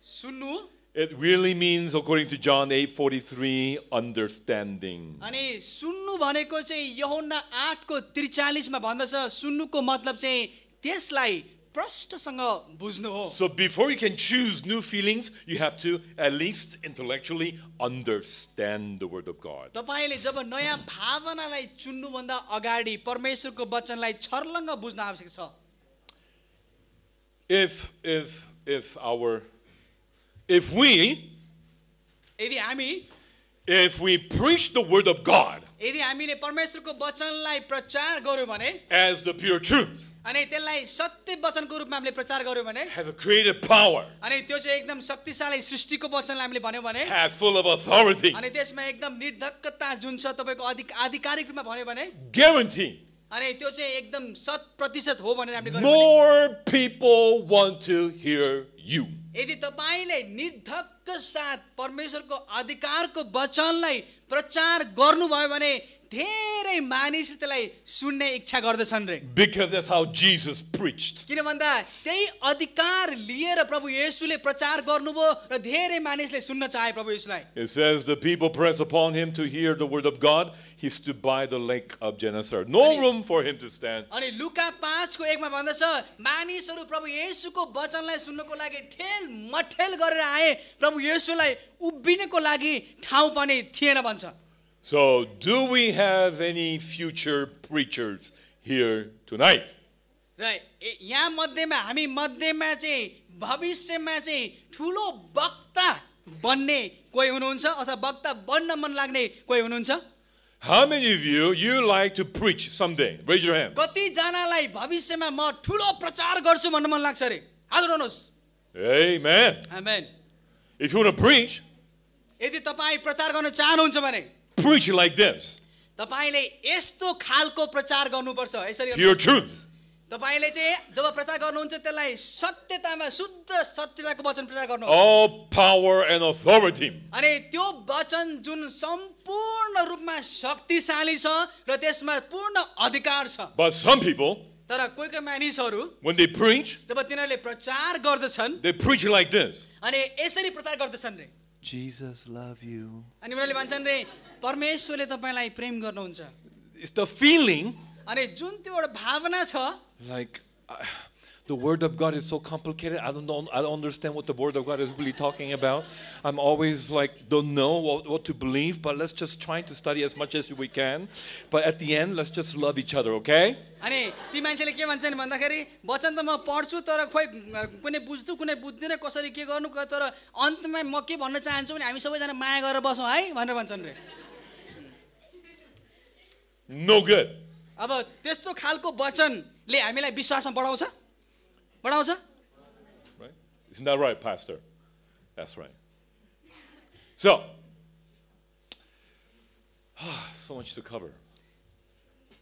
sunnu it really means, according to John 8:43, understanding. chai Yohanna 8 ko 43 ma त्रिचालिसमा sunnu ko matlab chai teslai So before you can choose new feelings, you have to at least intellectually understand the Word of God. If if if our if we if we preach the Word of God यदि हामीले परमेश्वरको वचनलाई प्रचार गर्यो भने as the pure truth अनि त्यसलाई सत्य वचनको रूपमा हामीले प्रचार गर्यो भने has a creative power अनि त्यो चाहिँ एकदम शक्तिशाली सृष्टिको वचनलाई हामीले भन्यो भने has full of authority अनि त्यसमा एकदम निर्धक्कता जुन छ तपाईको अधिक आधिकारिक रूपमा भन्यो भने guarantee अनि त्यो चाहिँ एकदम शत प्रतिशत हो भनेर हामीले गर्यो more people want to hear you यदि तपाईँले निर्धक्क साथ परमेश्वरको अधिकारको वचनलाई प्रचार गर्नुभयो भने धेरै मानिसले त्यसलाई सुन्ने इच्छा गर्दछन् रे because that's how Jesus preached किन भन्दा त्यही अधिकार लिएर प्रभु येशूले प्रचार गर्नुभयो र धेरै मानिसले सुन्न चाहे प्रभु येशूलाई it says the people press upon him to hear the word of God he stood by the lake of Gennesaret no room for him to stand अनि लुका 5 को 1 मा भन्दछ मानिसहरू प्रभु येशूको वचनलाई सुन्नको लागि ठेल मठेल गरेर आए प्रभु येशूलाई उभिनको लागि ठाउँ पनि थिएन भन्छ So, do we have any future preachers here tonight? र यहाँ मध्येमा हामी मध्येमा चाहिँ भविष्यमा चाहिँ ठुलो वक्ता बन्ने कोही हुनुहुन्छ अथवा वक्ता बन्न मन लाग्ने कोही हुनुहुन्छ How many of you you like to preach someday? Raise your hand. कति जनालाई भविष्यमा म ठुलो प्रचार गर्छु भन्न मन लाग्छ अरे हात उठाउनुहोस् Amen. Amen. If you want to preach, यदि तपाईँ प्रचार गर्न चाहनुहुन्छ भने preach like this. तपाईले यस्तो खालको प्रचार गर्नुपर्छ यसरी Pure truth. तपाईले चाहिँ जब प्रचार गर्नुहुन्छ त्यसलाई सत्यतामा शुद्ध सत्यताको वचन प्रचार गर्नु All power and authority. अनि त्यो वचन जुन सम्पूर्ण रूपमा शक्तिशाली छ र त्यसमा पूर्ण अधिकार छ But some people, तर कोही कोही मानिसहरू when they preach, जब तिनीहरूले प्रचार गर्दछन्, they preach like this. अनि यसरी प्रचार गर्दछन् रे Jesus love you. अनि उनीहरूले भन्छन् रे परमेश्वरले तपाईँलाई प्रेम गर्नुहुन्छ. इट्स द फिलिङ अनि जुन त्यो एउटा भावना छ. Like uh, The Word of God is so complicated. I don't know. I don't understand what the Word of God is really talking about. I'm always like, don't know what, what to believe, but let's just try to study as much as we can. But at the end, let's just love each other, okay? अनि ती मान्छेले के भन्छन् भन्दाखेरि वचन त म पढ्छु तर खोइ कुनै बुझ्छु कुनै बुझ्दिनँ कसरी के गर्नु तर अन्तमा म के भन्न चाहन्छु भने हामी सबैजना माया गरेर बसौँ है भनेर भन्छन् रे नो गुड अब त्यस्तो खालको वचनले हामीलाई विश्वासमा बढाउँछ बढाउँछ Isn't that right, Pastor? That's right. So, oh, so much to cover.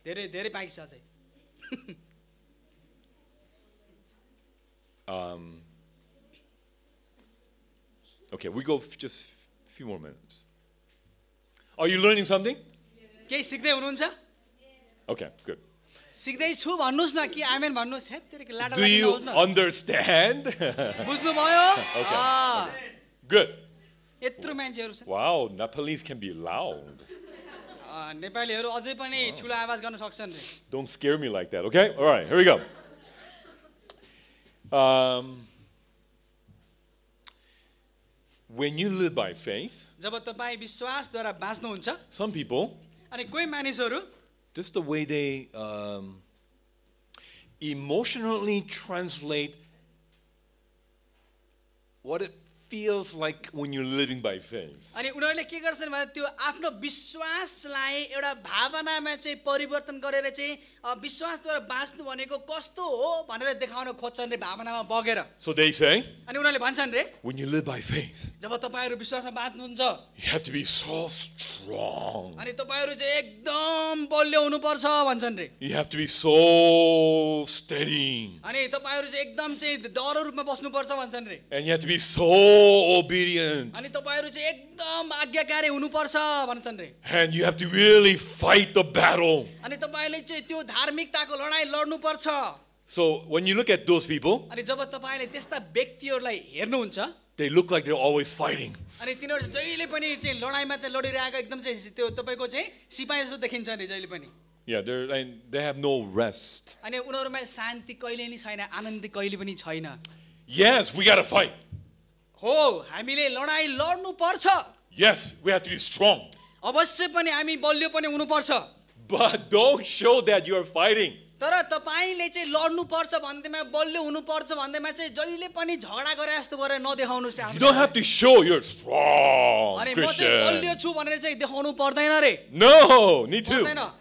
Um, okay, we go just a few more minutes. Are you learning something? Okay, good. सिक्दैछु भन्नुहोस् न कि आमेन भन्नुहोस् हे तेरो लाडा डु यु अन्डरस्ट्यान्ड बुझ्नु ओके गुड यत्रो मान्छेहरु छ wow Nepalese can be loud नेपालीहरु अझै पनि ठुलो आवाज गर्न सक्छन् रे don't scare me like that okay alright here we go um when you live by faith जब तपाई विश्वासद्वारा बाँच्नुहुन्छ some people अनि कोही मानिसहरू Just the way they um, emotionally translate what it feels like when you're living by faith. अनि उनीहरूले के गर्छन् भने त्यो आफ्नो विश्वासलाई एउटा भावनामा चाहिँ परिवर्तन गरेर चाहिँ विश्वासद्वारा बाँच्नु भनेको कस्तो हो भनेर देखाउन खोज्छन् रे भावनामा बगेर So they say अनि उनीहरूले भन्छन् रे when you live by faith जब तपाईँहरू विश्वासमा बाँच्नुहुन्छ you have to be so strong अनि तपाईँहरू चाहिँ एकदम बलियो हुनुपर्छ भन्छन् रे you have to be so steady अनि तपाईँहरू चाहिँ एकदम चाहिँ डर रूपमा बस्नुपर्छ भन्छन् रे and you have to be so obedient. And you have to really fight the battle. So when you look at those people, they look like they're always fighting. they have no rest. Yes, we gotta fight. हो हामीले लडाईँ लड्नु पर्छ Yes, we have to be strong. अवश्य पनि हामी बलियो पनि हुनुपर्छ But don't show that you are fighting. तर तपाईँले चाहिँ लड्नु पर्छ भन्दैमा बलियो हुनुपर्छ भन्दैमा चाहिँ जहिले पनि झगडा गरे जस्तो गरेर नदेखाउनुहोस् You don't have to show you're strong अनि म चाहिँ बलियो Christian. छु भनेर चाहिँ देखाउनु पर्दैन रे No, need पर्दैन to.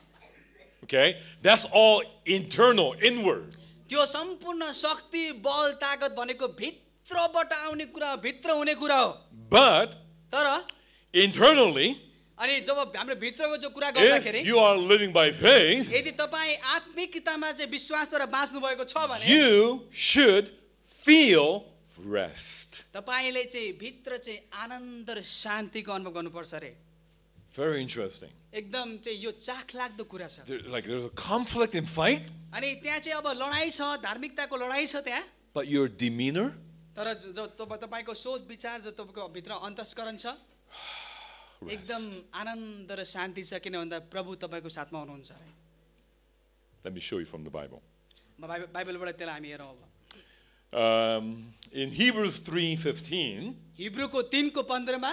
Okay, that's all internal, inward. त्यो सम्पूर्ण शक्ति बल तागत भनेको भित्र भित्रबाट आउने कुरा भित्र हुने कुरा हो बट तर इन्टर्नली अनि जब हाम्रो भित्रको जो कुरा गर्दाखेरि you are living by faith यदि तपाई आत्मिकतामा चाहिँ विश्वास र बाँच्नु भएको छ भने यु शुड फिल रेस्ट तपाईले चाहिँ भित्र चाहिँ आनन्द र शान्तिको अनुभव गर्नुपर्छ रे Very interesting. एकदम चाहिँ यो चाख लाग्दो कुरा छ. Like there's a conflict in fight. अनि त्यहाँ चाहिँ अब लडाई छ, धार्मिकताको लडाई छ त्यहाँ. But your demeanor तर जो तपाईँको सोच विचार जो तपाईँको भित्र अन्तस्करण छ एकदम आनन्द र शान्ति छ किन भन्दा प्रभु तपाईँको साथमा हुनुहुन्छ अरे Let me बाइबलबाट त्यसलाई हामी हेरौँ अब Um, in Hebrews 3:15 हिब्रूको 3 को 15 मा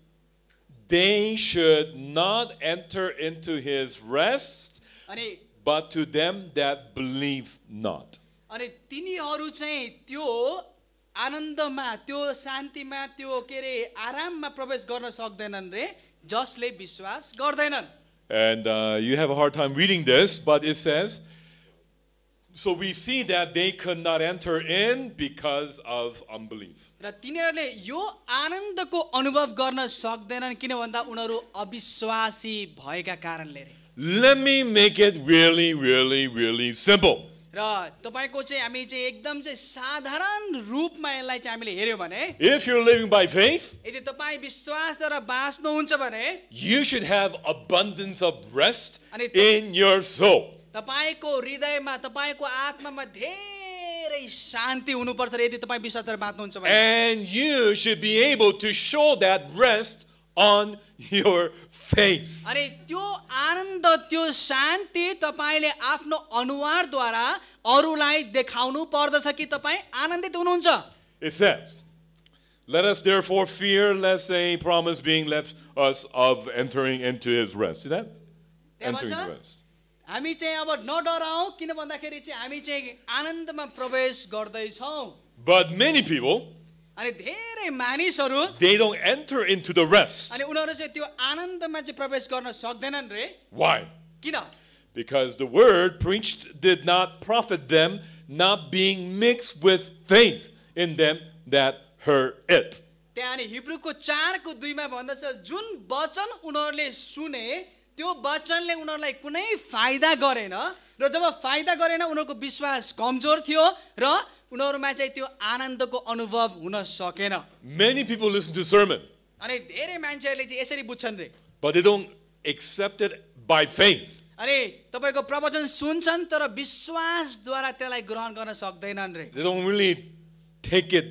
they should not enter into his rest, but to them that believe not. अनि आनन्दमा त्यो शान्तिमा त्यो के अरे आराममा प्रवेश गर्न सक्दैनन् रे जसले विश्वास गर्दैनन् And uh, you have a hard time reading this, but it says, so we see that they could not enter in because of unbelief. र तिनीहरूले यो आनन्दको अनुभव गर्न सक्दैनन् किन भन्दा उनीहरू अविश्वासी भएका कारणले Let me make it really, really, really simple. र तपाईँको चाहिँ हामी चाहिँ एकदम चाहिँ साधारण रूपमा यसलाई चाहिँ हामीले हेऱ्यौँ भने If you living by faith, यदि तपाईँ विश्वासद्वारा बाँच्नुहुन्छ भने you should have abundance of rest in your soul. तपाईँको हृदयमा तपाईँको आत्मामा धेरै And you should be able to show that rest on your face. It says, Let us therefore fear lest a promise being left us of entering into his rest. See that? Entering his rest. हामी चाहिँ अब नडराउँ किन भन्दाखेरि चाहिँ हामी चाहिँ आनन्दमा प्रवेश But many people अनि धेरै मानिसहरू they don't enter into the rest. अनि उनीहरू चाहिँ त्यो आनन्दमा चाहिँ प्रवेश गर्न सक्दैनन् रे Why? किन Because the word preached did not profit them, not being mixed with faith in them that heard it. जुन सुने त्यो वचनले उनीहरूलाई कुनै फाइदा गरेन र जब फाइदा गरेन उनीहरूको विश्वास कमजोर थियो र उनीहरूमा चाहिँ त्यो आनन्दको अनुभव हुन सकेन many people listen to sermon अनि धेरै मान्छेहरूले चाहिँ यसरी बुझ्छन् रे but they don't accept it by faith अनि तपाईँको प्रवचन सुन्छन् तर विश्वासद्वारा त्यसलाई ग्रहण गर्न सक्दैनन् रे they don't really take it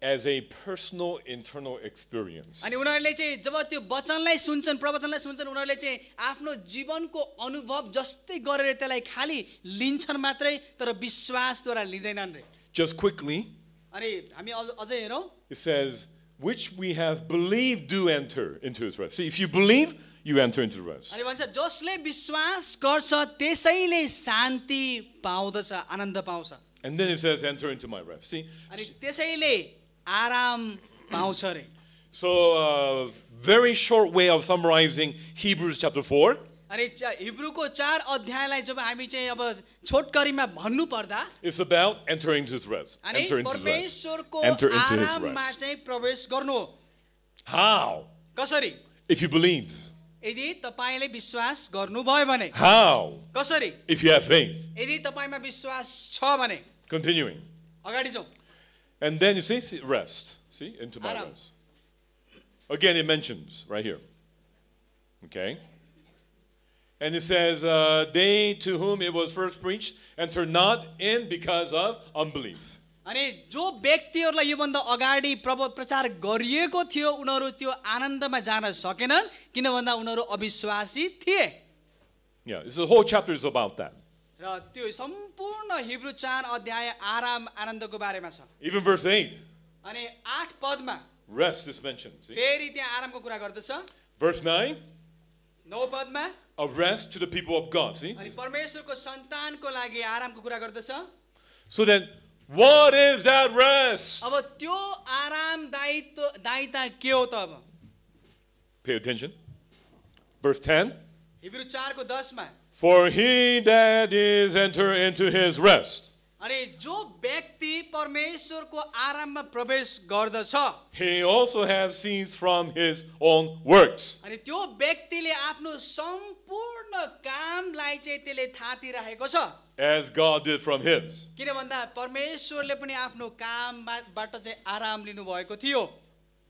as a personal internal experience. अनि उनीहरूले चाहिँ जब त्यो वचनलाई सुन्छन् प्रवचनलाई सुन्छन् उनीहरूले चाहिँ आफ्नो जीवनको अनुभव जस्तै गरेर त्यसलाई खालि लिन्छन् मात्रै तर विश्वासद्वारा लिँदैनन् रे Just quickly. अनि हामी अझै हेरौँ. It says which we have believed do enter into his rest. see if you believe you enter into rest. अनि भन्छ जसले विश्वास गर्छ त्यसैले शान्ति पाउँदछ आनन्द पाउँछ. And then it says enter into my rest. See? अनि त्यसैले आराम पाउँछ रे So, uh, very short way of summarizing Hebrews chapter 4. अनि हिब्रूको चार अध्यायलाई जब हामी चाहिँ अब छोटकरीमा भन्नु पर्दा it's about entering into his rest अनि परमेश्वरको आराममा चाहिँ प्रवेश गर्नु हाउ कसरी इफ यु बिलीभ यदि तपाईले विश्वास गर्नुभयो भने हाउ कसरी इफ यु हैव फेथ यदि तपाईमा विश्वास छ भने कन्टिन्युइङ अगाडि जाऊ And then you see, see rest. See, into my Adam. rest. Again, it mentions right here. Okay? And it says, uh, They to whom it was first preached enter not in because of unbelief. अनि जो व्यक्तिहरूलाई योभन्दा अगाडि प्रभ प्रचार गरिएको थियो उनीहरू त्यो आनन्दमा जान सकेनन् किन भन्दा उनीहरू अविश्वासी थिए Yeah, this whole chapter is about that. र त्यो सम्पूर्ण हिब्रू चार अध्याय आराम आनन्दको बारेमा छ Even verse 8, अनि 8 पदमा rest is mentioned. See? फेरि त्यहाँ आरामको कुरा गर्दछ Verse 9, नौ पदमा a rest to the people of God. See? अनि परमेश्वरको सन्तानको लागि आरामको कुरा गर्दछ So then, what is that rest? अब त्यो आराम दायित्व दायिता के हो त अब Pay attention. Verse 10, हिब्रू चारको मा For he that is enter into his rest. अरे जो व्यक्ति परमेश्वर परमेश्वरको आराममा प्रवेश गर्दछ he also has ceased from his own works अनि त्यो व्यक्तिले आफ्नो सम्पूर्ण कामलाई चाहिँ त्यसले थाती राखेको छ as god did from his किन भन्दा परमेश्वरले पनि आफ्नो कामबाट चाहिँ आराम लिनु भएको थियो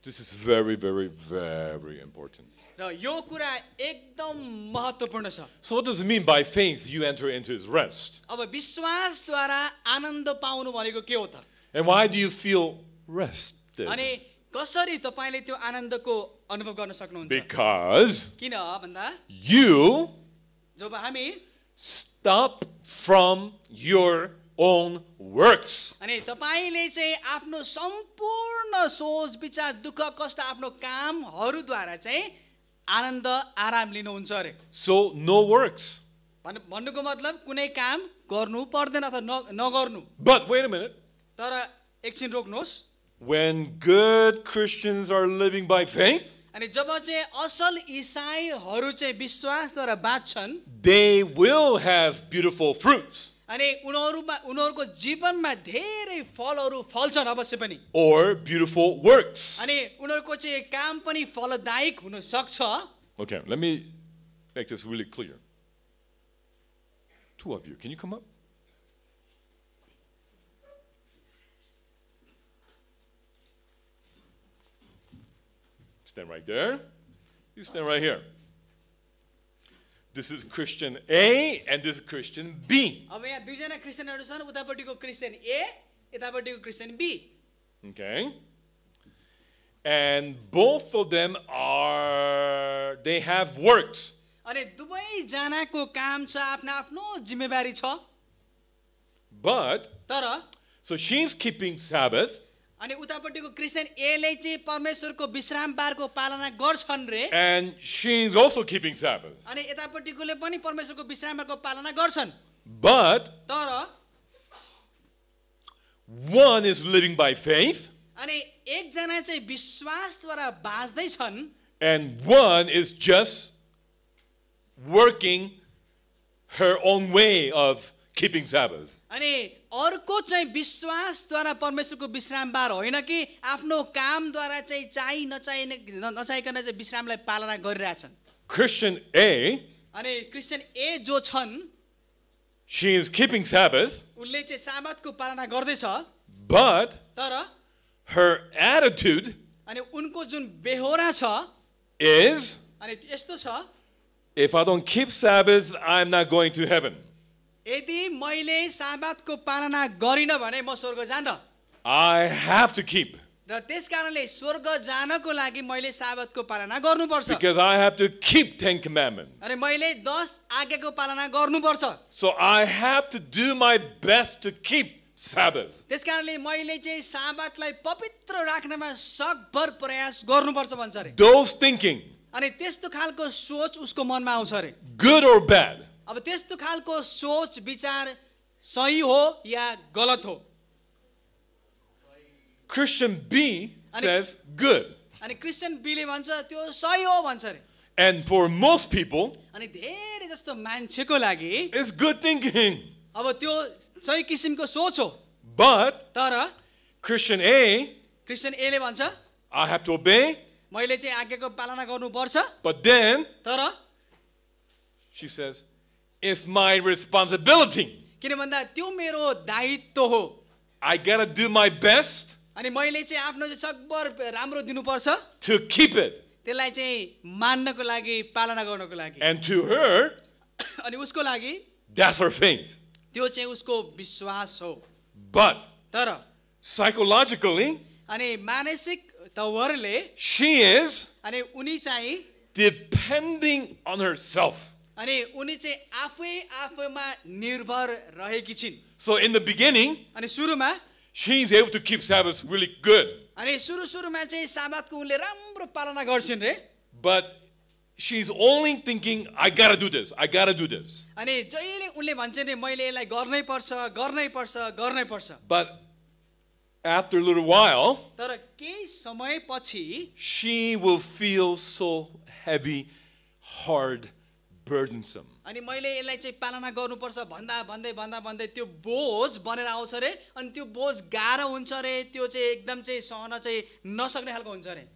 this is very very very important र यो कुरा एकदम महत्त्वपूर्ण छ so what does mean mean faith you enter into his rest अब विश्वासद्वारा आनन्द पाउनु भनेको के हो त and why do you feel rest अनि कसरी तपाईँले त्यो आनन्दको अनुभव गर्न सक्नुहुन्छ बिकज किन भन्दा यु जब हामी stop from your own works अनि तपाईँले चाहिँ आफ्नो सम्पूर्ण सोच विचार दुःख कष्ट आफ्नो कामहरूद्वारा चाहिँ आनन्द आराम लिनुहुन्छ अरे सो नो वर्क्स भन्नुको मतलब कुनै काम गर्नु पर्दैन अथवा नगर्नु बट वेट अ मिनट तर एकछिन रोक्नुहोस् when good christians are living by faith अनि जब चाहिँ असल इसाईहरू चाहिँ विश्वासद्वारा बाँच्छन् they will have beautiful fruits अनि उनीहरूमा उनीहरूको जीवनमा धेरै फलहरू फल्छन् अवश्य पनि ओर ब्युटिफुल वर्क्स अनि उनीहरूको चाहिँ काम पनि फलदायक हुन सक्छ okay let me make this really clear to of you can you come up stand right there you stand right here This is Christian A and this is Christian B. अब यहाँ दुईजना क्रिस्चियनहरू छन् उतापट्टिको क्रिस्चियन ए यतापट्टिको Christian B Okay. And both of them are they have works. अनि दुवैजनाको काम छ आफ्नो आफ्नो जिम्मेवारी छ But तर so she's keeping Sabbath अनि उतापट्टिको क्रिस्चियन एले चाहिँ परमेश्वरको विश्रामबारको पालना गर्छन् रे and she is also keeping Sabbath अनि यतापट्टिकोले पनि परमेश्वरको विश्रामबारको पालना गर्छन् बट तर one is living by faith अनि एकजना चाहिँ विश्वासद्वारा बाँच्दै छन् and one is just working her own way of keeping Sabbath अनि अर्को चाहिँ विश्वासद्वारा परमेश्वरको विश्रामबार होइन कि आफ्नो कामद्वारा चाहिँ चाहि नचाहिने नचाहिकन चाहिँ विश्रामलाई पालना गरिरहेछन् क्रिस्चियन ए अनि क्रिस्चियन ए जो छन् She is keeping Sabbath. उले चाहिँ साबातको पालना गर्दैछ but तर her attitude अनि उनको जुन बेहोरा छ is अनि यस्तो छ if I don't keep Sabbath I'm not going to heaven. यदि मैले साबातको पालना गरिन भने म स्वर्ग जान I have to keep र त्यस कारणले स्वर्ग जानको लागि मैले साबतको पालना गर्नुपर्छ because I have to keep ten commandments अनि मैले 10 आज्ञाको पालना गर्नुपर्छ so I have to do my best to keep Sabbath त्यस कारणले मैले चाहिँ साबतलाई पवित्र राख्नमा सकभर प्रयास गर्नुपर्छ भन्छ अरे those thinking अनि त्यस्तो खालको सोच उसको मनमा आउँछ अरे गुड ओर ब्याड अब त्यस्तो खालको सोच विचार सही हो या गलत हो Christian बी says good. अनि क्रिस्चियन बीले भन्छ त्यो सही हो भन्छ रे एन्ड फर मोस्ट people, अनि धेरै जस्तो मान्छेको लागि it's गुड thinking. अब त्यो सही किसिमको सोच हो बट तर Christian A, क्रिस्चियन ले भन्छ आई have to ओबे मैले चाहिँ आज्ञाको पालना गर्नुपर्छ बट देन तर she says It's my responsibility. I gotta do my best अनि मैले चाहिँ आफ्नो सकभर राम्रो दिनुपर्छ to keep it त्यसलाई चाहिँ मान्नको लागि पालना गर्नको लागि and to her अनि उसको लागि that's her faith त्यो चाहिँ उसको विश्वास हो but तर psychologically अनि मानसिक तवरले she is अनि उनी चाहिँ depending on herself अनि उनी चाहिँ आफै आफैमा निर्भर रहेकी छिन् सो इन द बिगिनिङ अनि सुरुमा she is able to keep sabbath really good अनि सुरु सुरुमा चाहिँ उनले राम्रो पालना गर्छिन् रे but she is only thinking i got to do this i got to do this अनि जहिले उनले मैले यसलाई गर्नै पर्छ गर्नै पर्छ गर्नै पर्छ but after a little while तर केही समयपछि she will feel so heavy hard burdensome. अनि मैले यसलाई चाहिँ पालना गर्नुपर्छ भन्दा भन्दै भन्दा भन्दै त्यो बोझ बनेर आउँछ अरे अनि त्यो बोझ गाह्रो हुन्छ अरे त्यो चाहिँ एकदम चाहिँ सहन चाहिँ नसक्ने खालको हुन्छ अरे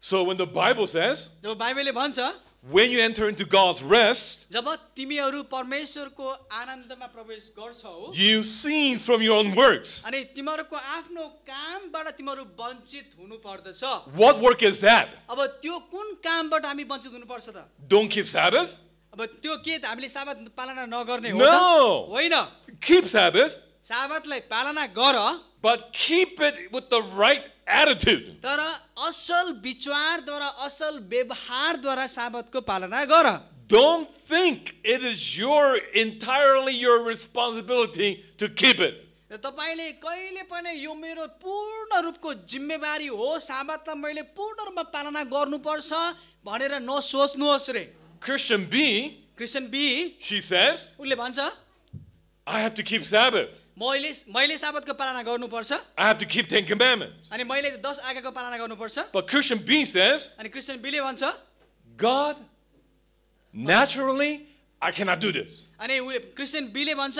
So when the Bible says, जब बाइबलले भन्छ When you enter into God's rest, जब तिमीहरू परमेश्वरको आनन्दमा प्रवेश गर्छौ, you seen from your own works. अनि तिमीहरूको आफ्नो कामबाट तिमीहरू वञ्चित हुनु पर्दछ. What work is that? अब त्यो कुन कामबाट हामी वञ्चित हुनुपर्छ त? Don't keep Sabbath. अब त्यो के हामीले साबत पालना नगर्ने हो त? होइन. Keep Sabbath. but keep it with the right attitude असल असल पालना don't think it is your entirely your responsibility to keep it र तपाईँले कहिले पनि यो मेरो पूर्ण रूपको जिम्मेवारी हो साबतलाई मैले पूर्ण रूपमा पालना गर्नुपर्छ भनेर नसोच्नुहोस् रे Christian B Christian B she says उसले भन्छ I have to keep Sabbath मैले मैले साबतको पालना गर्नुपर्छ I have to keep 10 commandments. अनि मैले 10 आज्ञाको पालना गर्नुपर्छ But Christian B says, अनि क्रिश्चियन बिले भन्छ God, naturally, I cannot do this. अनि क्रिश्चियन बिले भन्छ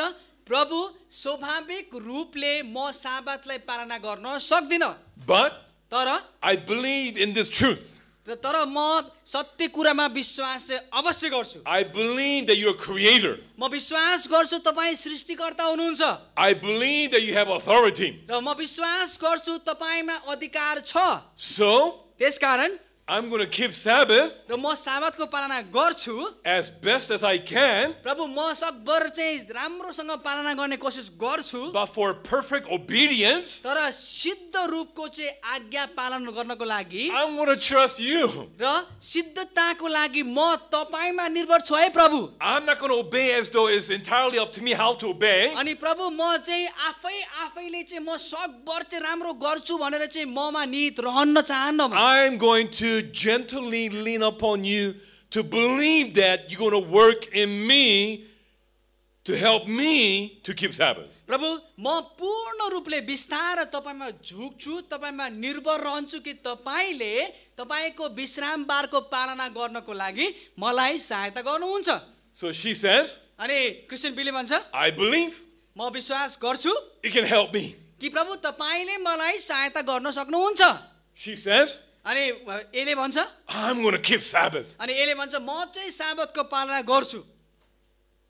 प्रभु स्वाभाविक रूपले म साबतलाई पालना गर्न सक्दिन But तर I believe in this truth. तर म सत्य कुरामा विश्वास अवश्य गर्छु I believe the you creator म विश्वास गर्छु तपाई सृष्टिकर्ता हुनुहुन्छ I believe the you have authority र म विश्वास गर्छु तपाईमा अधिकार छ सो त्यसकारण I'm going to keep Sabbath. Sabbath साबतको पालना gorchu. As best as I can. प्रभु म But for perfect obedience. तर सिद्ध रूपको चाहिँ आज्ञा पालन I'm going to trust you. प्रभु. I'm not going to obey as though it's entirely up to me how to obey. अनि प्रभु म चाहिँ आफै आफैले चाहिँ म सकभर चाहिँ राम्रो गर्छु भनेर चाहिँ ममा चाहन्न. I'm going to to gently lean upon you to believe that you're going to work in me to help me to keep Sabbath. प्रभु म पूर्ण रूपले बिस्तार तपाईँमा झुक्छु तपाईँमा निर्भर रहन्छु कि तपाईँले तपाईँको विश्रामबारको पालना गर्नको लागि मलाई सहायता गर्नुहुन्छ So she says, अनि क्रिस्चियन बिली भन्छ I believe म विश्वास गर्छु you can help me. कि प्रभु तपाईँले मलाई सहायता गर्न सक्नुहुन्छ She says, अनि अनि भन्छ भन्छ म चाहिँ पालना गर्छु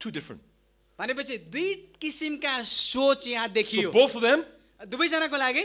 टु भनेपछि दुई किसिमका सोच यहाँ देखियो लागि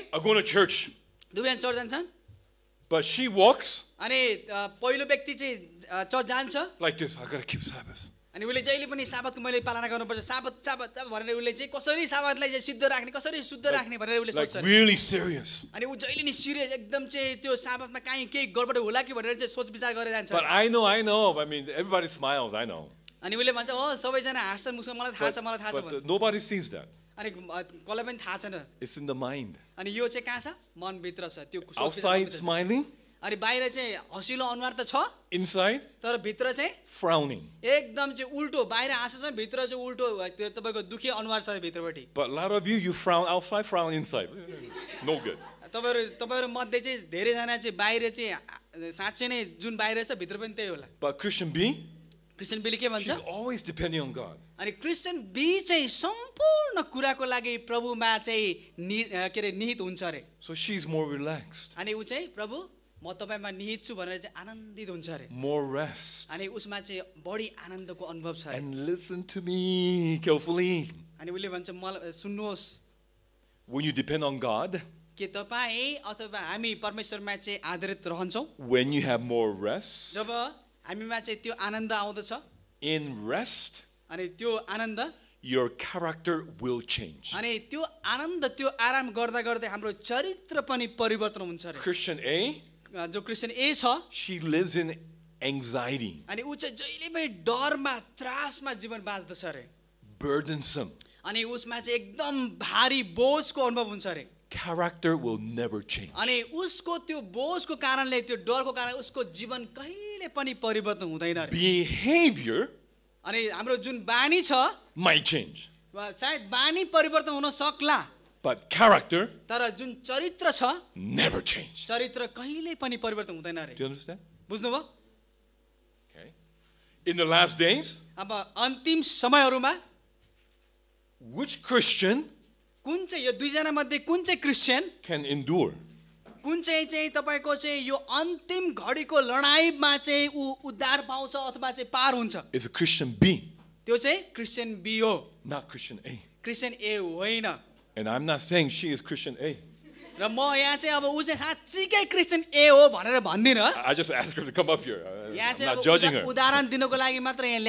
पहिलो व्यक्ति चाहिँ चर्च जान्छ अनि उसले जहिले पनि साबतको मैले पालना गर्नुपर्छ साबत साबत भनेर उसले चाहिँ कसरी साबतलाई चाहिँ सिद्ध राख्ने कसरी शुद्ध राख्ने भनेर उसले सोच्छ अनि ऊ जहिले नि सिरियस एकदम चाहिँ त्यो साबतमा काहीँ केही गडबड होला कि भनेर चाहिँ सोच विचार गरेर जान्छ but i know i know i mean everybody smiles i अनि उसले भन्छ हो सबैजना हाँस्छन् मुस्क मलाई थाहा छ मलाई थाहा छ nobody सीज that अनि कसलाई पनि थाहा छैन इट्स इन द माइन्ड अनि यो चाहिँ कहाँ छ मनभित्र छ त्यो आउटसाइड स्माइलिङ अनि बाहिर चाहिँ हँसिलो अनुहार त छ इनसाइड तर भित्र चाहिँ फ्राउनिङ एकदम चाहिँ उल्टो बाहिर हाँसो छ भित्र चाहिँ उल्टो त्यो तपाईँको दुखी अनुहार छ भित्रपट्टि But a lot of you, you frown outside, frown inside. No good. तपाईँहरू तपाईँहरू मध्ये चाहिँ धेरैजना चाहिँ बाहिर चाहिँ साँच्चै नै जुन बाहिर छ भित्र पनि त्यही होला But Christian being, क्रिस्चियन बिली के भन्छ always always on on God. अनि क्रिस्चियन बी चाहिँ सम्पूर्ण कुराको लागि प्रभुमा चाहिँ के अरे निहित हुन्छ अरे शी इज मोर रिल्याक्स्ड अनि ऊ चाहिँ प्रभु म तपाईँमा निहित छु भनेर चाहिँ आनन्दित हुन्छ अरे मोर रेस्ट अनि उसमा चाहिँ बढी आनन्दको अनुभव छ and listen to me carefully अनि उसले भन्छ मलाई सुन्नुहोस् when you depend on god के तपाईँ अथवा हामी परमेश्वरमा चाहिँ आधारित रहन्छौँ when you have more rest जब हामीमा चाहिँ त्यो आनन्द आउँदछ इन रेस्ट अनि त्यो आनन्द योर character विल चेन्ज अनि त्यो आनन्द त्यो आराम गर्दा गर्दै हाम्रो चरित्र पनि परिवर्तन हुन्छ अरे Christian A जो क्रिस्चियन ए छ शी लिव्स इन एङ्जाइटी अनि ऊ चाहिँ जहिले पनि डरमा त्रासमा जीवन बाँच्दछ रे बर्डनसम अनि उसमा चाहिँ एकदम भारी बोझको अनुभव हुन्छ रे character will never change. अनि उसको त्यो बोझको कारणले त्यो डरको कारण उसको जीवन कहिले पनि परिवर्तन हुँदैन रे बिहेभियर अनि हाम्रो जुन बानी छ माइ चेन्ज सायद बानी परिवर्तन हुन सक्ला But character तर जुन चरित्र छ never change. चरित्र कहिले पनि परिवर्तन हुँदैन अरे Do you understand? बुझ्नुभयो Okay. In the last days, अब अन्तिम समयहरूमा which Christian कुन चाहिँ यो दुईजना मध्ये कुन चाहिँ क्रिस्चियन can endure? कुन चाहिँ चाहिँ तपाईँको चाहिँ यो अन्तिम घडीको लडाइँमा चाहिँ ऊ उद्धार पाउँछ अथवा चाहिँ पार हुन्छ इज a Christian B, त्यो चाहिँ क्रिस्चियन बी हो not Christian A Christian A होइन And I'm not saying she is Christian A. I I just asked her to come up here. I- I'm not judging her.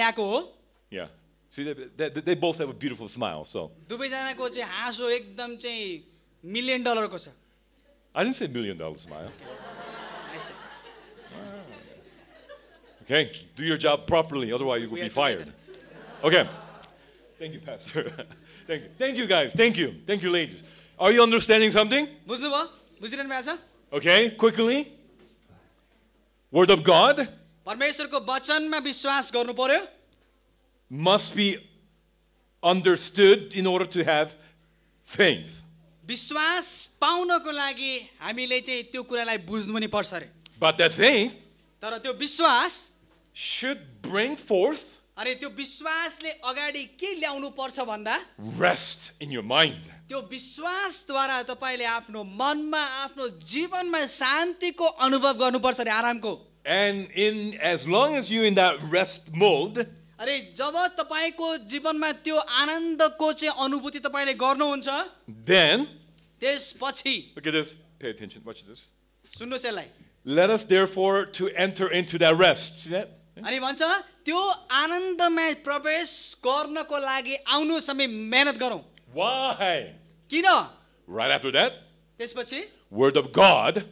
Yeah. See, they, they, they both have a beautiful smile. So दुवैजनाको चाहिँ हाँसो एकदम I didn't say million dollar smile. Okay, do your job properly, otherwise you will be fired. Okay. Thank you, Pastor. Thank you. Thank you, guys. Thank you. Thank you, ladies. Are you understanding something? Okay, quickly. Word of God must be understood in order to have faith. विश्वास पाउनको लागि हामीले चाहिँ त्यो कुरालाई बुझ्नु पनि पर्छ अरे But that faith तर त्यो विश्वास should bring forth अनि त्यो विश्वासले अगाडि के ल्याउनु पर्छ भन्दा रेस्ट इन योर माइन्ड त्यो विश्वासद्वारा तपाईँले आफ्नो मनमा आफ्नो जीवनमा शान्तिको अनुभव गर्नुपर्छ अरे आरामको and in as long as you in the rest mode अरे जब तपाईँको जीवनमा त्यो आनन्दको चाहिँ अनुभूति तपाईँले गर्नुहुन्छ देन त्यसपछि okay this pay attention watch this सुन्नुहोस् यसलाई let us therefore to enter into the rest see that अनि भन्छ त्यो आनन्दमा प्रवेश गर्नको लागि आउनु समय मेहनत गरौँ Why? किन Right after that, त्यसपछि word of God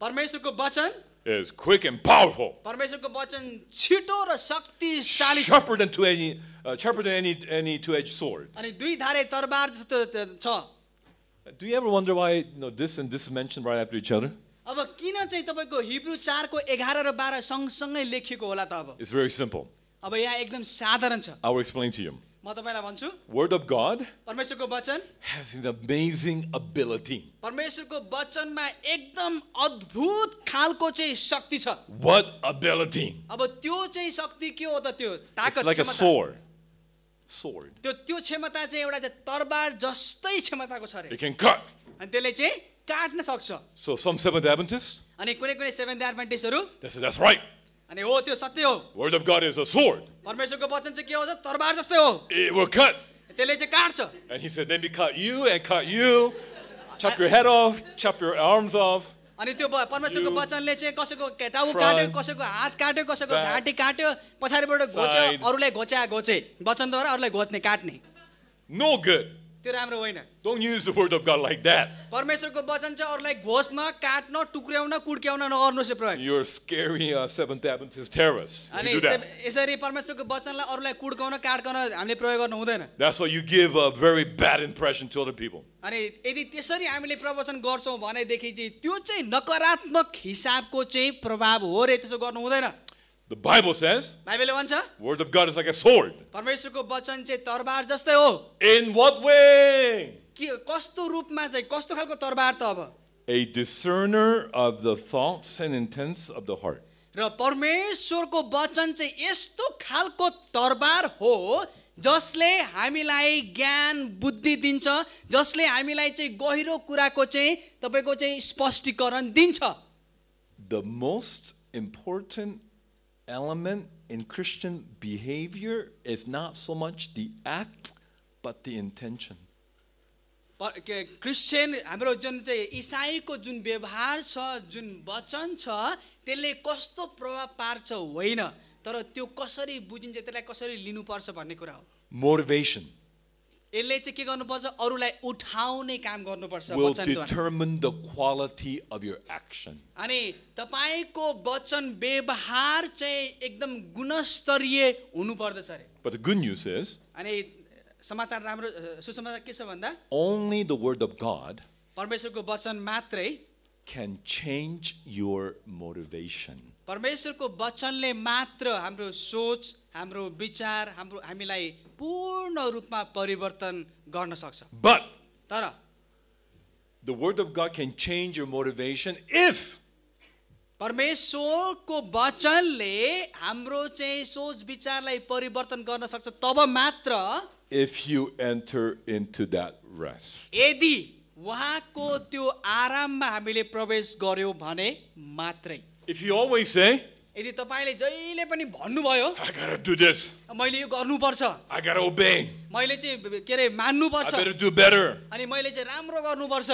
परमेश्वरको वचन is quick and powerful, परमेश्वरको वचन छिटो र शक्तिशाली छ। sharper than to any, uh, than any, any two-edged sword. अनि दुई धारे तरबार जस्तो त- Do you ever wonder why you know, this and this mentioned right after each other? अब किन चाहिँ तपाईँको हिब्रू चारको एघार र बाह्र सँगसँगै लेखिएको होला त अब इट्स भेरी सिम्पल अब यहाँ एकदम साधारण छ I will explain to you म तपाईँलाई भन्छु वर्ड अफ गॉड परमेश्वरको वचन हैज एन अमेजिङ एबिलिटी परमेश्वरको वचनमा एकदम अद्भुत खालको चाहिँ शक्ति छ व्हाट एबिलिटी अब त्यो चाहिँ शक्ति के हो त त्यो ताकत लाइक अ स्वॉर्ड त्यो त्यो क्षमता चाहिँ एउटा तरबार जस्तै क्षमताको छ रे इट क्यान कट अनि त्यसले चाहिँ काट्न सक्छ सो सम सेभेन्थ एडभेन्टिस्ट अनि कुनै कुनै सेभेन्थ एडभेन्टिस्टहरू त्यसो द्याट्स राइट अनि हो त्यो सत्य हो word of God is a sword परमेश्वरको वचन चाहिँ के हो त तरबार जस्तै हो ए विल कट त्यसले चाहिँ काट्छ and he said let me cut you and cut you chop your head off chop your arms off अनि त्यो परमेश्वरको वचनले चाहिँ कसैको टाउ काट्यो कसैको हात काट्यो कसैको घाँटी काट्यो पछाडिबाट घोच्यो अरूलाई घोच्या घोचे वचनद्वारा अरूलाई घोच्ने काट्ने नो गुड त्यो राम्रो होइन Don't use the word of God like that. परमेश्वरको वचन चाहिँ अरूलाई घोस्न काट्न टुक्र्याउन कुड्क्याउन नगर्नुहोस् यो प्रयोग You're scaring uh, Seventh Adventist terrorists. if अनि यसरी परमेश्वरको वचनलाई अरूलाई कुड्काउन काट्न हामीले प्रयोग गर्नु हुँदैन That's why you give a very bad impression to other people. अनि यदि त्यसरी हामीले प्रवचन गर्छौँ भनेदेखि चाहिँ त्यो चाहिँ नकारात्मक हिसाबको चाहिँ प्रभाव हो रे त्यसो गर्नु हुँदैन The Bible says, Word of God is like a sword. In what way? A discerner of the thoughts and intents of the heart. र परमेश्वरको वचन चाहिँ यस्तो खालको तरबार हो जसले हामीलाई ज्ञान बुद्धि दिन्छ जसले हामीलाई चाहिँ गहिरो कुराको चाहिँ तपाईँको चाहिँ स्पष्टीकरण दिन्छ the most important element in Christian behavior is not so much the act, but the intention. Christian हाम्रो जुन चाहिँ इसाईको जुन व्यवहार छ जुन वचन छ त्यसले कस्तो प्रभाव पार्छ होइन तर त्यो कसरी बुझिन्छ त्यसलाई कसरी लिनुपर्छ भन्ने कुरा हो मोटिभेसन यसले चाहिँ के गर्नुपर्छ अरूलाई उठाउने काम गर्नुपर्छ अनि तपाईँको वचन व्यवहार चाहिँ एकदम गुणस्तरीय हुनुपर्दछ अरे अनि समाचार राम्रो सुसमाचार के छ भन्दा only the word of God परमेश्वरको वचन मात्रै क्यान चेन्ज your मोटिभेसन परमेश्वरको वचनले मात्र हाम्रो सोच हाम्रो विचार हाम्रो हामीलाई पूर्ण रूपमा परिवर्तन गर्न सक्छ बट तर the word of God can change your motivation if परमेश्वरको वचनले हाम्रो चाहिँ सोच विचारलाई परिवर्तन गर्न सक्छ तब मात्र you enter into that rest यदि उहाँको त्यो आराममा हामीले प्रवेश गर्यौँ भने मात्रै इफ यु अलवेज से यदि तपाईँले जहिले पनि भन्नुभयो मैले यो गर्नुपर्छ मैले चाहिँ के अरे मान्नुपर्छ अनि मैले चाहिँ राम्रो गर्नुपर्छ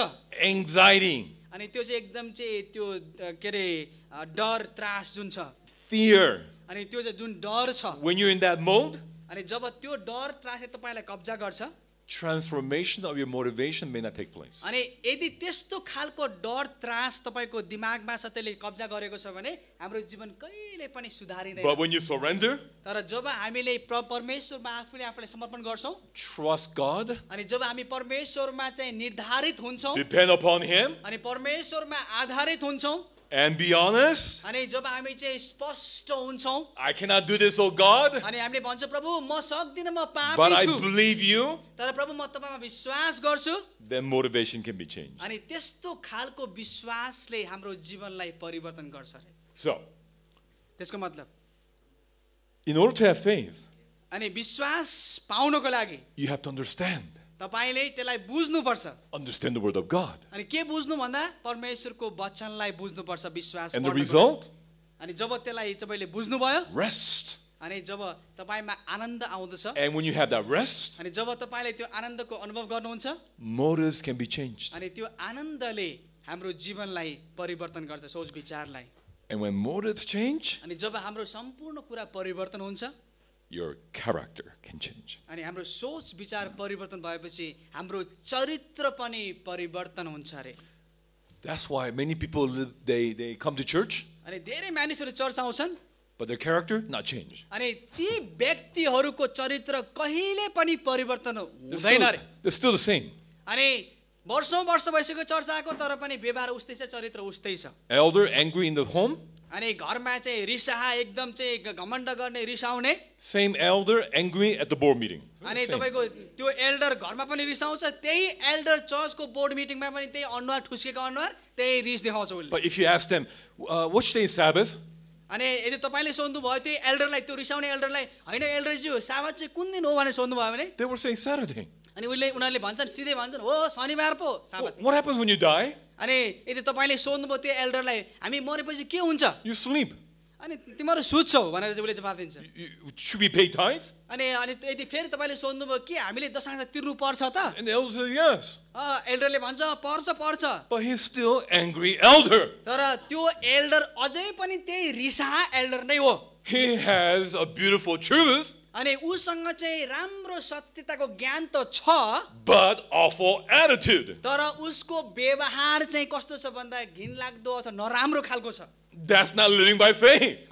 एङ्जाइटी अनि त्यो चाहिँ एकदम चाहिँ त्यो के अरे डर त्रास जुन छ फियर अनि त्यो चाहिँ जुन डर छ अनि जब त्यो डर त्रासले तपाईँलाई कब्जा गर्छ transformation of your motivation may not take place. अनि यदि त्यस्तो खालको डर त्रास तपाईँको दिमागमा छ त्यसले कब्जा गरेको छ भने हाम्रो जीवन कहिले पनि सुधारिँदैन But when you surrender, तर जब हामीले परमेश्वरमा आफूले आफूलाई समर्पण गर्छौँ trust God, अनि जब हामी परमेश्वरमा चाहिँ निर्धारित हुन्छौँ depend upon Him, अनि परमेश्वरमा आधारित हुन्छौँ And be honest. ani hunchau I cannot do this, oh God. ani hamle bancha prabhu ma sakdina ma chu But I believe you. prabhu ma tapa ma bishwas garchu Then motivation can be changed. So. tesko matlab In order to have faith. lagi You have to understand. तपाईँले त्यसलाई बुझ्नुपर्छ अनि के बुझ्नु भन्दा परमेश्वरको वचनलाई बुझ्नुपर्छ विश्वास अनि जब त्यसलाई तपाईँले बुझ्नुभयो अनि जब तपाईँमा आनन्द आउँदछ and when you have the rest अनि जब तपाईँले त्यो आनन्दको अनुभव गर्नुहुन्छ मोरल्स क्यान बी चेन्ज अनि त्यो आनन्दले हाम्रो जीवनलाई परिवर्तन गर्छ सोच विचारलाई एन्ड when मोरल्स चेन्ज अनि जब हाम्रो सम्पूर्ण कुरा परिवर्तन हुन्छ your character can change. अनि हाम्रो सोच विचार परिवर्तन भएपछि हाम्रो चरित्र पनि परिवर्तन हुन्छ re That's why many people they they come to church. अनि धेरै मानिसहरू चर्च आउँछन् but their character not change. अनि ती व्यक्तिहरूको चरित्र कहिले पनि परिवर्तन हुँदैन They're still the same. अनि वर्षौँ वर्ष भइसक्यो चर्चाको तर पनि व्यवहार उस्तै छ चरित्र उस्तै छ. Elder angry in the home अनि घरमा चाहिँ रिसाहा एकदम चाहिँ घमण्ड गर्ने रिसाउने same elder angry at the board meeting अनि तपाईँको त्यो एल्डर घरमा पनि रिसाउँछ त्यही एल्डर चर्चको बोर्ड मिटिङमा पनि त्यही अनुहार ठुस्केको अनुहार त्यही रिस देखाउँछ उसले if you ask them which day is अनि यदि तपाईँले भयो त्यही एल्डरलाई त्यो रिसाउने एल्डरलाई होइन एल्डरज्यू साबत चाहिँ कुन दिन हो भनेर भयो भने दे वर सेइङ स्याटरडे अनि उसले उनीहरूले भन्छन् सिधै भन्छन् हो शनिबार पो Sabbath what happens when you die अनि यदि तपाईँले सोध्नुभयो त्यो एल्डरलाई हामी मरेपछि के हुन्छ यु स्लिप अनि तिमीहरू सुत्छौ भनेर चाहिँ उसले जवाफ दिन्छ अनि अनि यदि फेरि तपाईँले सोध्नुभयो के हामीले दशांश तिर्नु पर्छ त एल्डरले भन्छ पर्छ पर्छ तर त्यो एल्डर अझै पनि त्यही रिसा एल्डर नै हो he has a beautiful truth अनि उसँग चाहिँ राम्रो सत्यताको ज्ञान त छ but awful attitude तर उसको व्यवहार चाहिँ कस्तो छ भन्दा घिनलाग्दो अथवा नराम्रो खालको छ that's not living by faith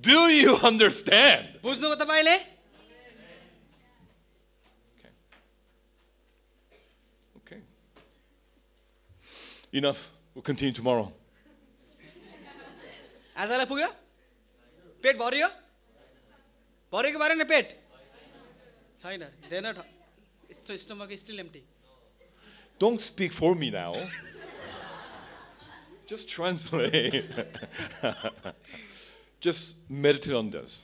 do you understand okay enough we'll continue tomorrow पुग्यो पेट भरियो भरेको भरेन पेट छैन then stomach still empty Don't speak for me now. Just translate. Just meditate on this.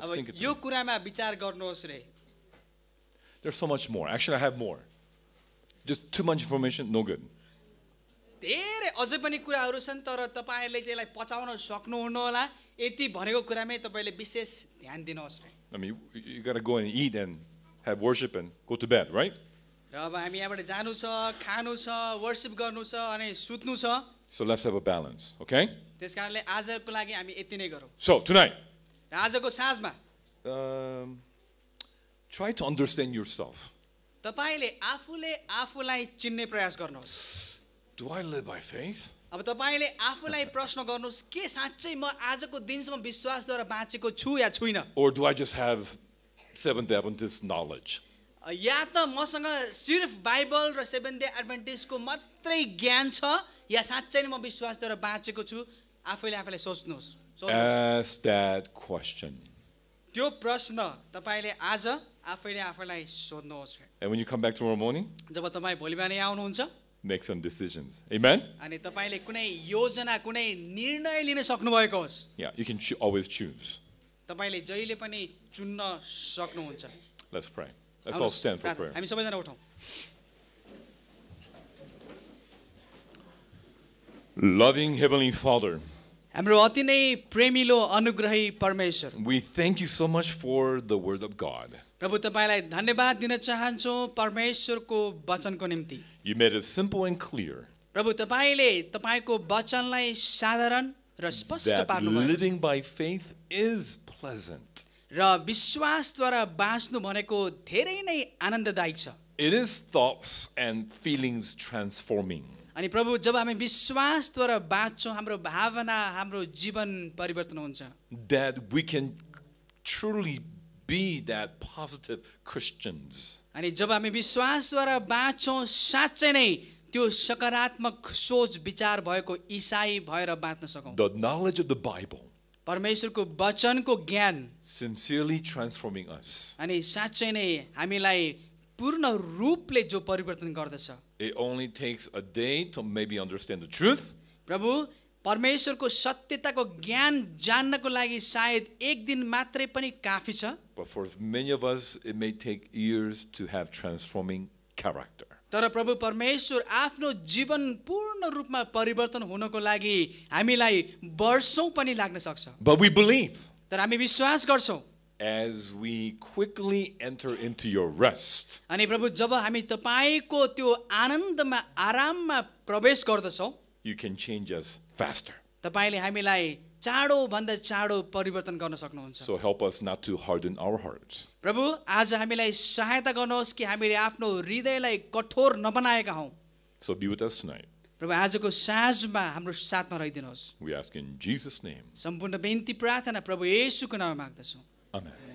Just यो कुरामा विचार गर्नुहोस् रे There's so much more. Actually, I have more. Just too much information, no good. धेरै अझै पनि कुराहरू छन् तर तपाईँहरूले त्यसलाई पचाउन सक्नुहुन्न होला यति भनेको कुरामै तपाईँले विशेष ध्यान दिनुहोस् र अब हामी यहाँबाट जानु छ खानु छ वर्सिप गर्नु छ अनि सुत्नु छ So let's have a balance, okay? त्यस कारणले आजको लागि हामी यति नै गरौँ So tonight. आजको साँझमा um try to understand yourself. तपाईले आफूले आफूलाई चिन्ने प्रयास गर्नुहोस्. Do I live by faith? अब तपाईँले आफूलाई प्रश्न गर्नुहोस् के साँच्चै म आजको दिनसम्म विश्वासद्वारा बाँचेको छु या छुइनँ या त मसँग सिर्फ बाइबल र सेभेन डे एडभेन्टिसको मात्रै ज्ञान छ या साँच्चै नै म विश्वासद्वारा बाँचेको छु आफैले आफैलाई सोच्नुहोस् Ask त्यो प्रश्न तपाईँले आज आफैले आफैलाई सोध्नुहोस् जब तपाईँ भोलि बिहानै आउनुहुन्छ ...makes some decisions. Amen? अनि तपाईँले कुनै योजना कुनै निर्णय लिन सक्नुभएको होस् Yeah, you can always choose. तपाईँले जहिले पनि चुन्न सक्नुहुन्छ Let's pray. Let's all stand for प्रार्थना- prayer. हामी सबैजना उठौँ Loving Heavenly Father, हाम्रो अति नै प्रेमिलो we thank you so much for the Word of God. प्रभु तपाईँलाई धन्यवाद दिन चाहन्छु परमेश्वरको वचनको निम्ति You made it simple and clear. प्रभु तपाईँले तपाईँको वचनलाई साधारण र स्पष्ट पार्नु पार्नुभयो living by faith is pleasant. र विश्वासद्वारा बाँच्नु भनेको धेरै नै आनन्ददायी छ It is thoughts and feelings transforming. अनि प्रभु जब हामी विश्वासद्वारा बाँच्छौँ हाम्रो भावना हाम्रो जीवन परिवर्तन हुन्छ That we can truly be that positive Christians. अनि जब हामी विश्वासद्वारा बाँच्छौँ साँच्चै नै त्यो सकारात्मक सोच विचार भएको इसाई भएर बाँच्न सकौँ The knowledge of the Bible परमेश्वरको वचनको ज्ञान sincerely transforming us. अनि साँच्चै नै हामीलाई पूर्ण रूपले जो परिवर्तन गर्दछ It only takes a day to maybe understand the truth. प्रभु परमेश्वरको सत्यताको ज्ञान जान्नको लागि सायद एक दिन मात्रै पनि काफी छ तर प्रभु परमेश्वर आफ्नो जीवन पूर्ण रूपमा परिवर्तन हुनको लागि हामीलाई वर्षौँ पनि लाग्न सक्छ तर हामी विश्वास गर्छौँ as we quickly enter into your rest. अनि प्रभु जब हामी त्यो आनन्दमा आराममा प्रवेश गर्दछौँ You can change us faster. तपाईँले हामीलाई चाँडो भन्दा चाँडो परिवर्तन गर्न सक्नुहुन्छ So help us not to harden our hearts. प्रभु आज हामीलाई सहायता गर्नुहोस् कि हामीले आफ्नो हृदयलाई कठोर नबनाएका हौ So be with us tonight. प्रभु आजको साँझमा हाम्रो साथमा रहिदिनुहोस् We ask in Jesus' name. सम्पूर्ण बेन्ती प्रार्थना प्रभु येशूको नाममा माग्दछौं Amen.